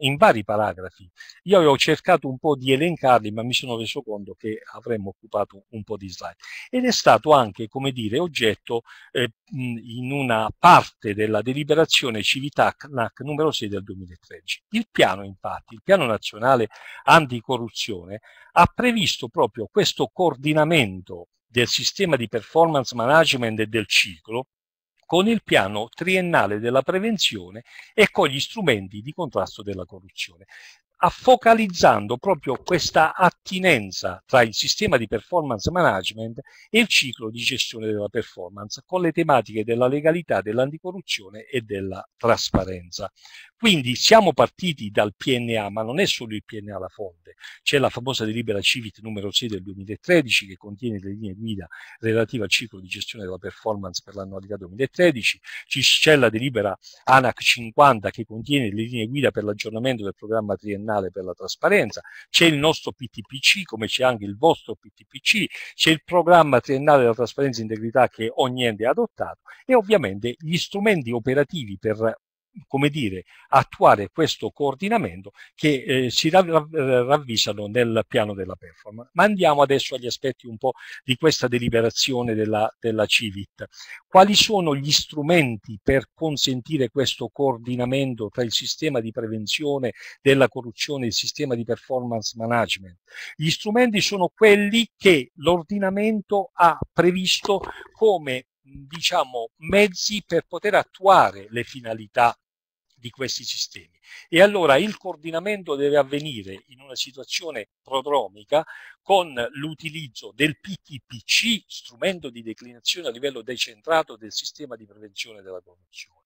[SPEAKER 1] in vari paragrafi. Io avevo cercato un po' di elencarli, ma mi sono reso conto che avremmo occupato un po' di slide. Ed è stato anche, come dire, oggetto eh, in una parte della deliberazione Civitac NAC numero 6 del 2013. Il piano, infatti, il piano nazionale anticorruzione risoluzione ha previsto proprio questo coordinamento del sistema di performance management e del ciclo con il piano triennale della prevenzione e con gli strumenti di contrasto della corruzione, focalizzando proprio questa attinenza tra il sistema di performance management e il ciclo di gestione della performance con le tematiche della legalità, dell'anticorruzione e della trasparenza. Quindi siamo partiti dal PNA, ma non è solo il PNA la fonte, c'è la famosa delibera Civit numero 6 del 2013 che contiene le linee guida relative al ciclo di gestione della performance per l'annualità 2013, c'è la delibera ANAC 50 che contiene le linee guida per l'aggiornamento del programma triennale per la trasparenza, c'è il nostro PTPC come c'è anche il vostro PTPC, c'è il programma triennale della trasparenza e integrità che ogni ente ha adottato e ovviamente gli strumenti operativi per come dire, attuare questo coordinamento che eh, si rav eh, ravvisano nel piano della performance. Ma andiamo adesso agli aspetti un po' di questa deliberazione della, della Civit. Quali sono gli strumenti per consentire questo coordinamento tra il sistema di prevenzione della corruzione e il sistema di performance management? Gli strumenti sono quelli che l'ordinamento ha previsto come diciamo, mezzi per poter attuare le finalità di questi sistemi. E allora il coordinamento deve avvenire in una situazione prodromica con l'utilizzo del PTPC, strumento di declinazione a livello decentrato del sistema di prevenzione della corruzione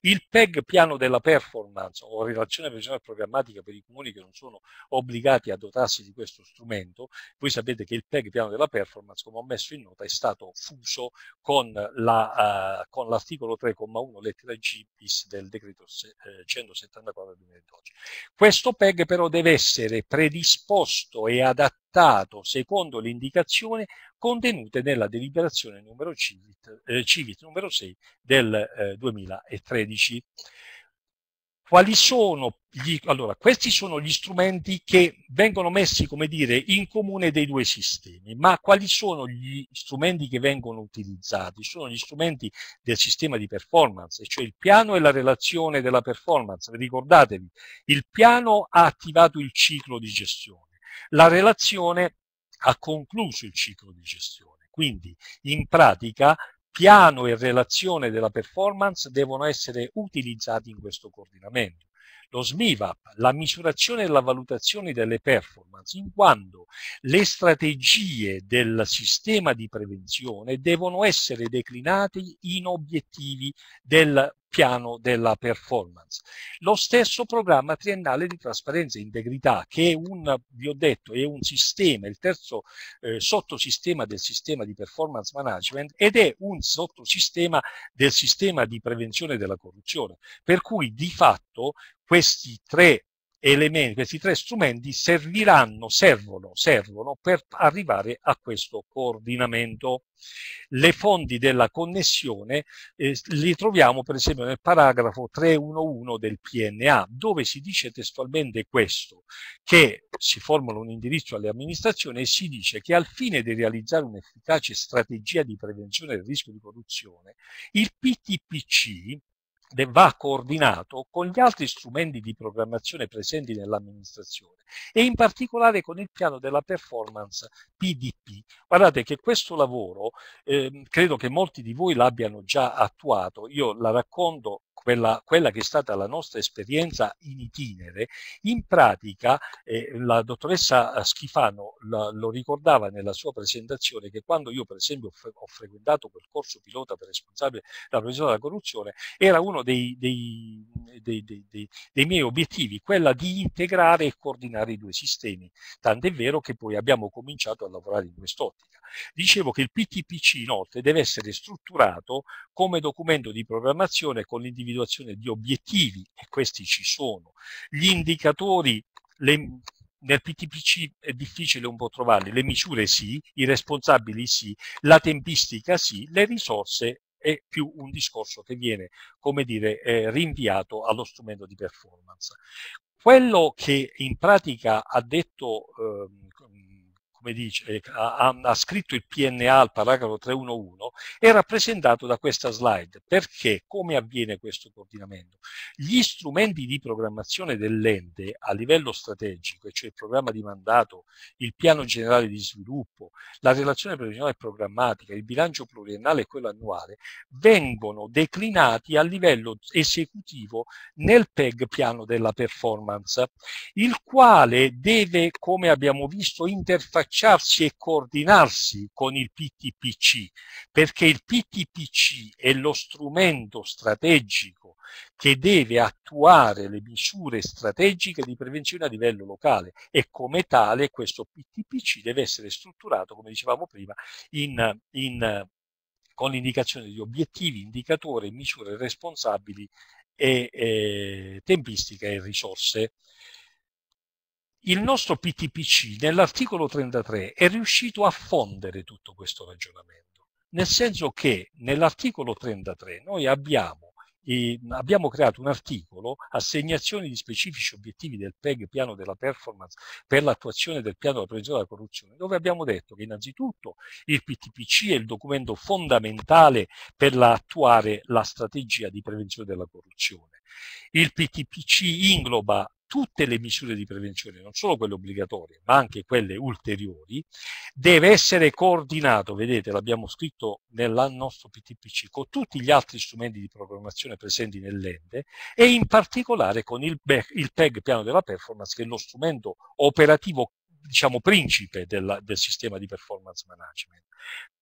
[SPEAKER 1] il PEG, piano della performance o relazione regionale programmatica per i comuni che non sono obbligati a dotarsi di questo strumento, voi sapete che il PEG, piano della performance, come ho messo in nota, è stato fuso con, eh, l'articolo la, uh, 3,1 lettera G bis del decreto se, eh, 174 del 2012. Questo PEG però deve essere predisposto e adattato secondo l'indicazione contenute nella deliberazione numero Civit, eh, Civit numero 6 del 2013. Eh, quali sono gli, allora, questi sono gli strumenti che vengono messi, come dire, in comune dei due sistemi, ma quali sono gli strumenti che vengono utilizzati? Sono gli strumenti del sistema di performance, cioè il piano e la relazione della performance. Ricordatevi, il piano ha attivato il ciclo di gestione, la relazione ha concluso il ciclo di gestione. Quindi in pratica piano e relazione della performance devono essere utilizzati in questo coordinamento lo SMIVAP, la misurazione e la valutazione delle performance, in quanto le strategie del sistema di prevenzione devono essere declinate in obiettivi del piano della performance. Lo stesso programma triennale di trasparenza e integrità, che è un, vi ho detto, è un sistema, il terzo eh, sottosistema del sistema di performance management ed è un sottosistema del sistema di prevenzione della corruzione. Per cui di fatto questi tre elementi, questi tre strumenti serviranno, servono, servono per arrivare a questo coordinamento. Le fonti della connessione eh, li troviamo per esempio nel paragrafo 311 del PNA, dove si dice testualmente questo, che si formula un indirizzo alle amministrazioni e si dice che al fine di realizzare un'efficace strategia di prevenzione del rischio di corruzione, il PTPC va coordinato con gli altri strumenti di programmazione presenti nell'amministrazione e in particolare con il piano della performance PDP. Guardate che questo lavoro eh, credo che molti di voi l'abbiano già attuato, io la racconto quella, quella, che è stata la nostra esperienza in itinere, in pratica eh, la dottoressa Schifano la, lo ricordava nella sua presentazione che quando io per esempio ho frequentato quel corso pilota per responsabile della professione della corruzione era uno dei, dei, dei, dei, miei obiettivi, quella di integrare e coordinare i due sistemi, tant'è vero che poi abbiamo cominciato a lavorare in quest'ottica. Dicevo che il PTPC inoltre deve essere strutturato come documento di programmazione con l'individuo individuazione di obiettivi, e questi ci sono. Gli indicatori, le, nel PTPC è difficile un po' trovarli, le misure sì, i responsabili sì, la tempistica sì, le risorse è più un discorso che viene, come dire, eh, rinviato allo strumento di performance. Quello che in pratica ha detto... Ehm, come dice, eh, ha, ha, scritto il PNA al paragrafo 311, è rappresentato da questa slide. Perché? Come avviene questo coordinamento? Gli strumenti di programmazione dell'ente a livello strategico, cioè il programma di mandato, il piano generale di sviluppo, la relazione previsionale e programmatica, il bilancio pluriennale e quello annuale, vengono declinati a livello esecutivo nel PEG piano della performance, il quale deve, come abbiamo visto, interfacciare interfacciarsi e coordinarsi con il PTPC, perché il PTPC è lo strumento strategico che deve attuare le misure strategiche di prevenzione a livello locale e come tale questo PTPC deve essere strutturato, come dicevamo prima, in, in, con l'indicazione di obiettivi, indicatori, misure responsabili e, e tempistiche e risorse il nostro PTPC nell'articolo 33 è riuscito a fondere tutto questo ragionamento, nel senso che nell'articolo 33 noi abbiamo, eh, abbiamo, creato un articolo, assegnazioni di specifici obiettivi del PEG, piano della performance, per l'attuazione del piano della prevenzione della corruzione, dove abbiamo detto che innanzitutto il PTPC è il documento fondamentale per la attuare la strategia di prevenzione della corruzione. Il PTPC ingloba tutte le misure di prevenzione, non solo quelle obbligatorie, ma anche quelle ulteriori, deve essere coordinato, vedete, l'abbiamo scritto nel nostro PTPC, con tutti gli altri strumenti di programmazione presenti nell'ente e in particolare con il, il PEG, piano della performance, che è lo strumento operativo diciamo, principe della, del sistema di performance management.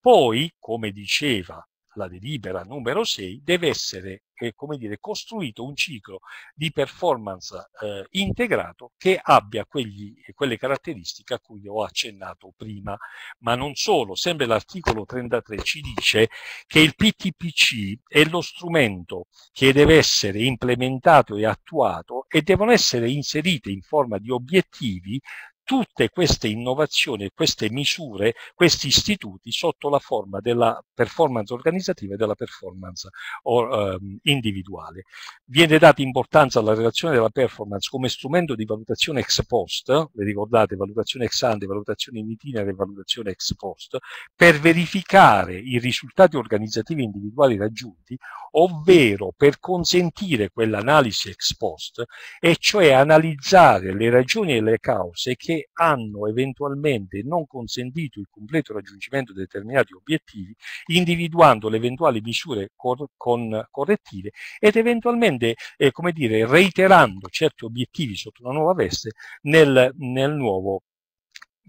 [SPEAKER 1] Poi, come diceva la delibera numero 6, deve essere eh, come dire, costruito un ciclo di performance eh, integrato che abbia quegli, quelle caratteristiche a cui ho accennato prima. Ma non solo, sempre l'articolo 33 ci dice che il PTPC è lo strumento che deve essere implementato e attuato e devono essere inserite in forma di obiettivi tutte queste innovazioni, queste misure, questi istituti sotto la forma della performance organizzativa e della performance ehm, individuale. Viene data importanza alla relazione della performance come strumento di valutazione ex post, le ricordate valutazione ex ante, valutazione in itinere valutazione ex post, per verificare i risultati organizzativi individuali raggiunti, ovvero per consentire quell'analisi ex post, e cioè analizzare le ragioni e le cause che hanno eventualmente non consentito il completo raggiungimento di determinati obiettivi, individuando le eventuali misure cor con correttive ed eventualmente eh, come dire, reiterando certi obiettivi sotto una nuova veste nel, nel nuovo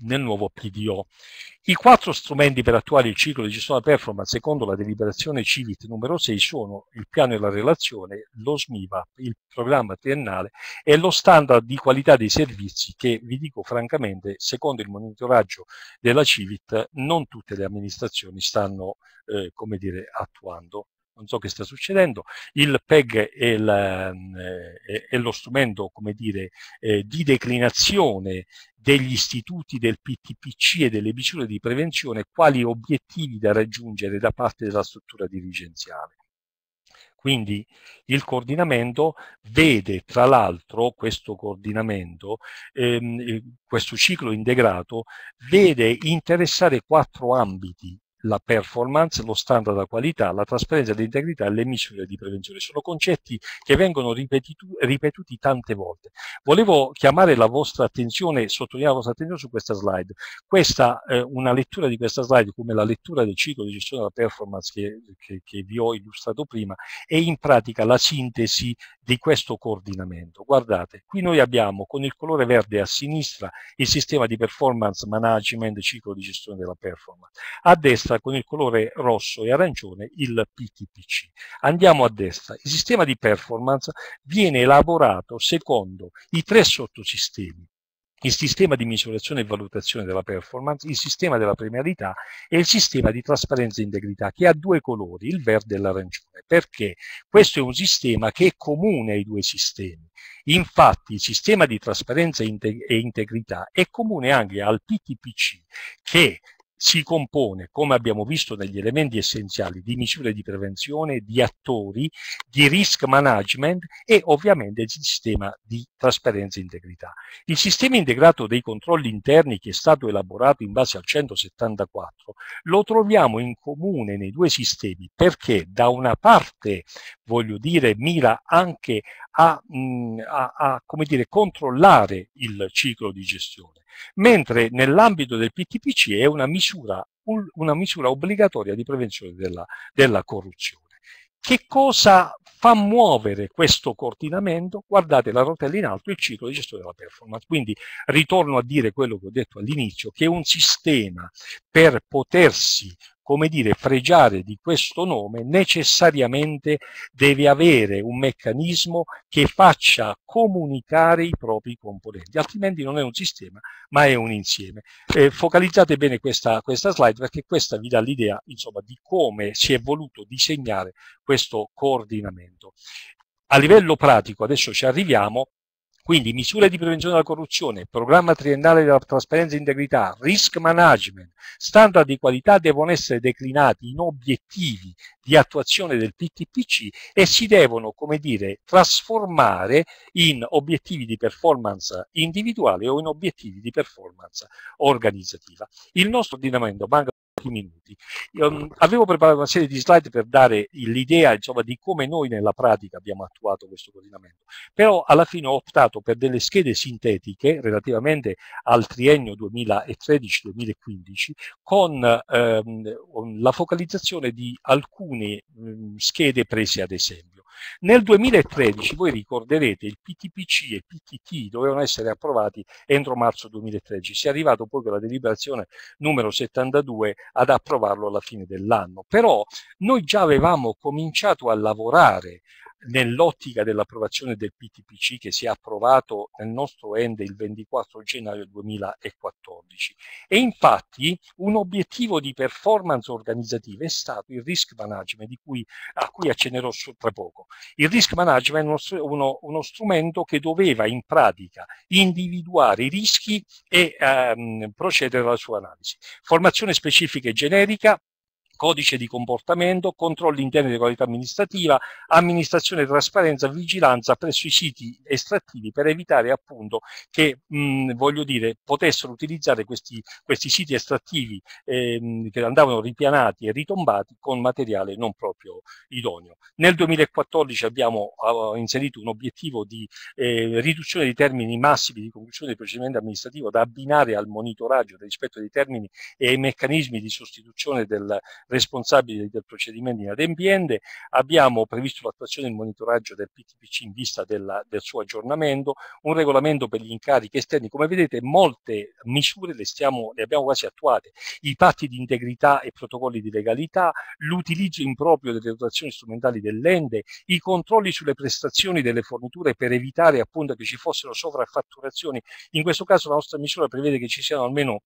[SPEAKER 1] nel nuovo PDO. I quattro strumenti per attuare il ciclo di gestione della performance secondo la deliberazione CIVIT numero 6 sono il piano e la relazione, lo SMIVA, il programma triennale e lo standard di qualità dei servizi che, vi dico francamente, secondo il monitoraggio della CIVIT non tutte le amministrazioni stanno eh, come dire, attuando non so che sta succedendo, il PEG è, la, eh, è lo strumento come dire, eh, di declinazione degli istituti del PTPC e delle misure di prevenzione quali obiettivi da raggiungere da parte della struttura dirigenziale. Quindi il coordinamento vede tra l'altro questo coordinamento, ehm, eh, questo ciclo integrato, vede interessare quattro ambiti la performance, lo standard, la qualità, la trasparenza, l'integrità e le misure di prevenzione. Sono concetti che vengono ripetuti tante volte. Volevo chiamare la vostra attenzione, sottolineare la vostra attenzione su questa slide. Questa, eh, una lettura di questa slide, come la lettura del ciclo di gestione della performance che, che, che vi ho illustrato prima, è in pratica la sintesi di questo coordinamento. Guardate, qui noi abbiamo con il colore verde a sinistra il sistema di performance management, ciclo di gestione della performance. A destra massa con il colore rosso e arancione il PTPC. Andiamo a destra. Il sistema di performance viene elaborato secondo i tre sottosistemi il sistema di misurazione e valutazione della performance, il sistema della premialità e il sistema di trasparenza e integrità che ha due colori, il verde e l'arancione, perché questo è un sistema che è comune ai due sistemi. Infatti il sistema di trasparenza e integrità è comune anche al PTPC che si compone, come abbiamo visto negli elementi essenziali, di misure di prevenzione, di attori, di risk management e ovviamente di sistema di trasparenza e integrità. Il sistema integrato dei controlli interni che è stato elaborato in base al 174 lo troviamo in comune nei due sistemi perché da una parte, voglio dire, mira anche a, a, a come dire, controllare il ciclo di gestione mentre nell'ambito del PTPC è una misura, una misura obbligatoria di prevenzione della, della corruzione. Che cosa fa muovere questo coordinamento? Guardate la rotella in alto, il ciclo di gestione della performance. Quindi ritorno a dire quello che ho detto all'inizio, che un sistema per potersi come dire, fregiare di questo nome, necessariamente deve avere un meccanismo che faccia comunicare i propri componenti, altrimenti non è un sistema, ma è un insieme. Eh, focalizzate bene questa, questa slide perché questa vi dà l'idea insomma, di come si è voluto disegnare questo coordinamento. A livello pratico, adesso ci arriviamo, quindi misure di prevenzione della corruzione, programma triennale della trasparenza e integrità, risk management, standard di qualità devono essere declinati in obiettivi di attuazione del PTPC e si devono, come dire, trasformare in obiettivi di performance individuale o in obiettivi di performance organizzativa. Il nostro ordinamento banca pochi minuti. Io, mhmm, avevo preparato una serie di slide per dare l'idea insomma, di come noi nella pratica abbiamo attuato questo coordinamento, però alla fine ho optato per delle schede sintetiche relativamente al triennio 2013-2015 con ehm, la focalizzazione di alcune mh, mhmm, schede prese ad esempio. Nel 2013, voi ricorderete, il PTPC e il PTT dovevano essere approvati entro marzo 2013, si è arrivato poi con la deliberazione numero 72 ad approvarlo alla fine dell'anno, però noi già avevamo cominciato a lavorare nell'ottica dell'approvazione del PTPC che si è approvato nel nostro ente il 24 gennaio 2014. E infatti un obiettivo di performance organizzativa è stato il risk management, cui, a cui accennerò tra poco. Il risk management è uno, uno, strumento che doveva in pratica individuare i rischi e ehm, procedere alla sua analisi. Formazione specifica e generica, codice di comportamento, controlli interni di qualità amministrativa, amministrazione trasparenza, vigilanza presso i siti estrattivi per evitare appunto che, mh, voglio dire, potessero utilizzare questi, questi siti estrattivi ehm, che andavano ripianati e ritombati con materiale non proprio idoneo. Nel 2014 abbiamo uh, inserito un obiettivo di eh, riduzione dei termini massimi di conclusione del procedimento amministrativo da abbinare al monitoraggio rispetto dei termini e ai meccanismi di sostituzione del, responsabile del procedimento in adempiente, abbiamo previsto l'attuazione e il monitoraggio del PTPC in vista della, del suo aggiornamento, un regolamento per gli incarichi esterni, come vedete molte misure le, stiamo, le abbiamo quasi attuate, i patti di integrità e protocolli di legalità, l'utilizzo improprio delle dotazioni strumentali dell'ente, i controlli sulle prestazioni delle forniture per evitare appunto che ci fossero sovraffatturazioni, in questo caso la nostra misura prevede che ci siano almeno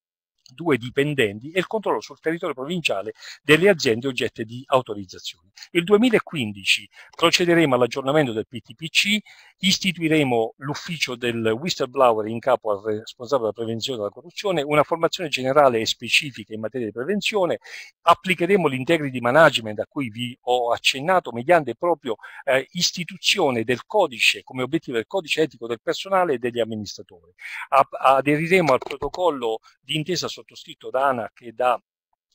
[SPEAKER 1] due dipendenti e il controllo sul territorio provinciale delle aziende oggette di autorizzazione. Il 2015 procederemo all'aggiornamento del PTPC, istituiremo l'ufficio del whistleblower in capo al responsabile della prevenzione della corruzione, una formazione generale e specifica in materia di prevenzione, applicheremo l'integrity management a cui vi ho accennato mediante proprio eh, istituzione del codice come obiettivo del codice etico del personale e degli amministratori. A aderiremo al protocollo di intesa sociale sottoscritto da ANAC e da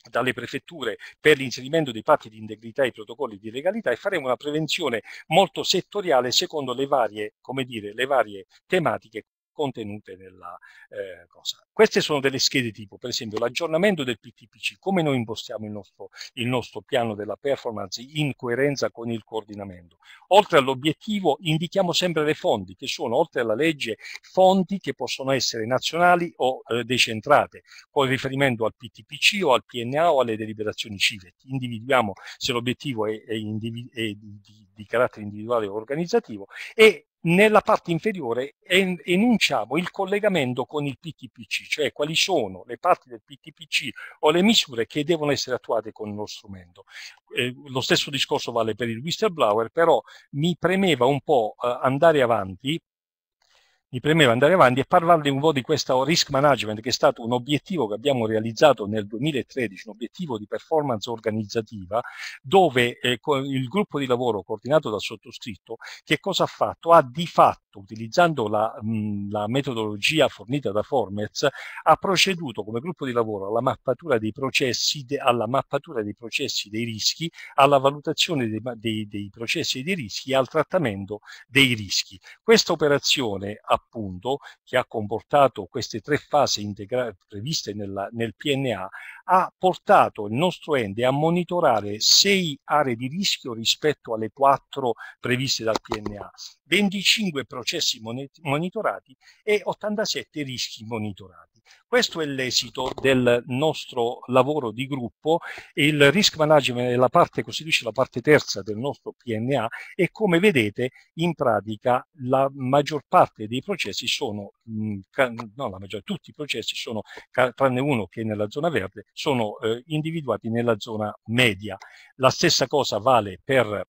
[SPEAKER 1] dalle prefetture per l'inserimento dei patti di integrità e i protocolli di legalità e faremo una prevenzione molto settoriale secondo le varie, come dire, le varie tematiche contenute nella eh, cosa. Queste sono delle schede tipo, per esempio l'aggiornamento del PTPC, come noi impostiamo il nostro, il nostro piano della performance in coerenza con il coordinamento. Oltre all'obiettivo indichiamo sempre le fonti, che sono oltre alla legge fonti che possono essere nazionali o eh, decentrate, con riferimento al PTPC o al PNA o alle deliberazioni civili. Individuiamo se l'obiettivo è, è, è di, di, carattere individuale o organizzativo e nella parte inferiore enunciamo il collegamento con il PTPC, cioè quali sono le parti del PTPC o le misure che devono essere attuate con lo strumento. Eh, lo stesso discorso vale per il whistleblower, però mi premeva un po' eh, andare avanti mi premeva andare avanti e parlarvi un po' di questo risk management che è stato un obiettivo che abbiamo realizzato nel 2013, un obiettivo di performance organizzativa dove eh, il gruppo di lavoro coordinato dal sottoscritto che cosa ha fatto? Ha di fatto, utilizzando la, mh, la metodologia fornita da Formez, ha proceduto come gruppo di lavoro alla mappatura dei processi, de, alla mappatura dei processi dei rischi, alla valutazione dei, dei, dei processi e dei rischi e al trattamento dei rischi. Questa operazione ha appunto che ha comportato queste tre fasi previste nella, nel PNA, ha portato il nostro ente a monitorare sei aree di rischio rispetto alle quattro previste dal PNA, 25 processi monitorati e 87 rischi monitorati. Questo è l'esito del nostro lavoro di gruppo il risk management è la parte, costituisce la parte terza del nostro PNA e come vedete in pratica la maggior parte dei processi sono, mh, mm, no, la maggior, tutti i processi sono, tranne uno che è nella zona verde, sono eh, individuati nella zona media. La stessa cosa vale per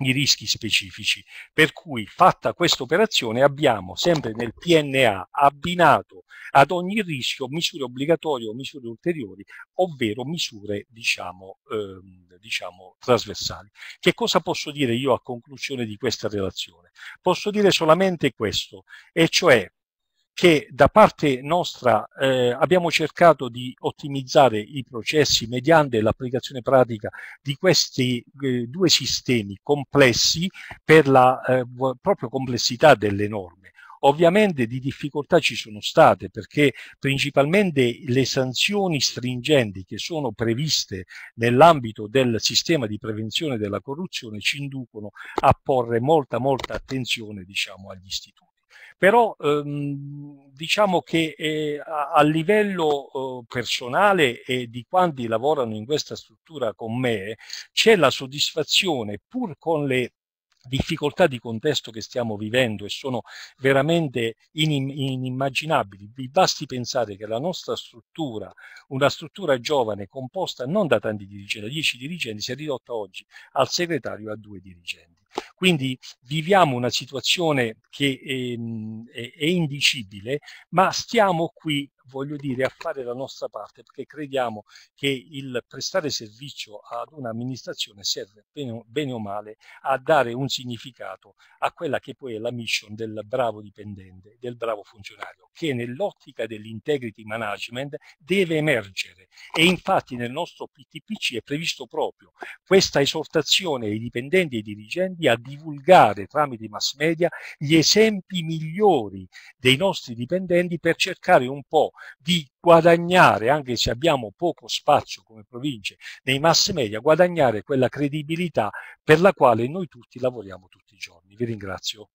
[SPEAKER 1] i rischi specifici. Per cui fatta questa operazione abbiamo sempre nel PNA abbinato ad ogni rischio misure obbligatorie o misure ulteriori, ovvero misure diciamo, ehm, diciamo trasversali. Che cosa posso dire io a conclusione di questa relazione? Posso dire solamente questo, e cioè che da parte nostra eh, abbiamo cercato di ottimizzare i processi mediante l'applicazione pratica di questi eh, due sistemi complessi per la eh, propria complessità delle norme. Ovviamente di difficoltà ci sono state perché principalmente le sanzioni stringenti che sono previste nell'ambito del sistema di prevenzione della corruzione ci inducono a porre molta molta attenzione diciamo, agli istituti però ehm, diciamo che eh, a, a, livello eh, personale e di quanti lavorano in questa struttura con me c'è la soddisfazione pur con le difficoltà di contesto che stiamo vivendo e sono veramente inimmaginabili. Vi basti pensare che la nostra struttura, una struttura giovane composta non da tanti dirigenti, da dieci dirigenti, si è ridotta oggi al segretario a due dirigenti. Quindi viviamo una situazione che ehm, è, è indicibile, ma stiamo qui voglio dire, a fare la nostra parte, perché crediamo che il prestare servizio ad un'amministrazione serve bene, bene o male a dare un significato a quella che poi è la mission del bravo dipendente, del bravo funzionario, che nell'ottica dell'integrity management deve emergere. E infatti nel nostro PTPC è previsto proprio questa esortazione ai dipendenti e ai dirigenti a divulgare tramite mass media gli esempi migliori dei nostri dipendenti per cercare un po' di guadagnare, anche se abbiamo poco spazio come province nei mass media, guadagnare quella credibilità per la quale noi tutti lavoriamo tutti i giorni. Vi ringrazio.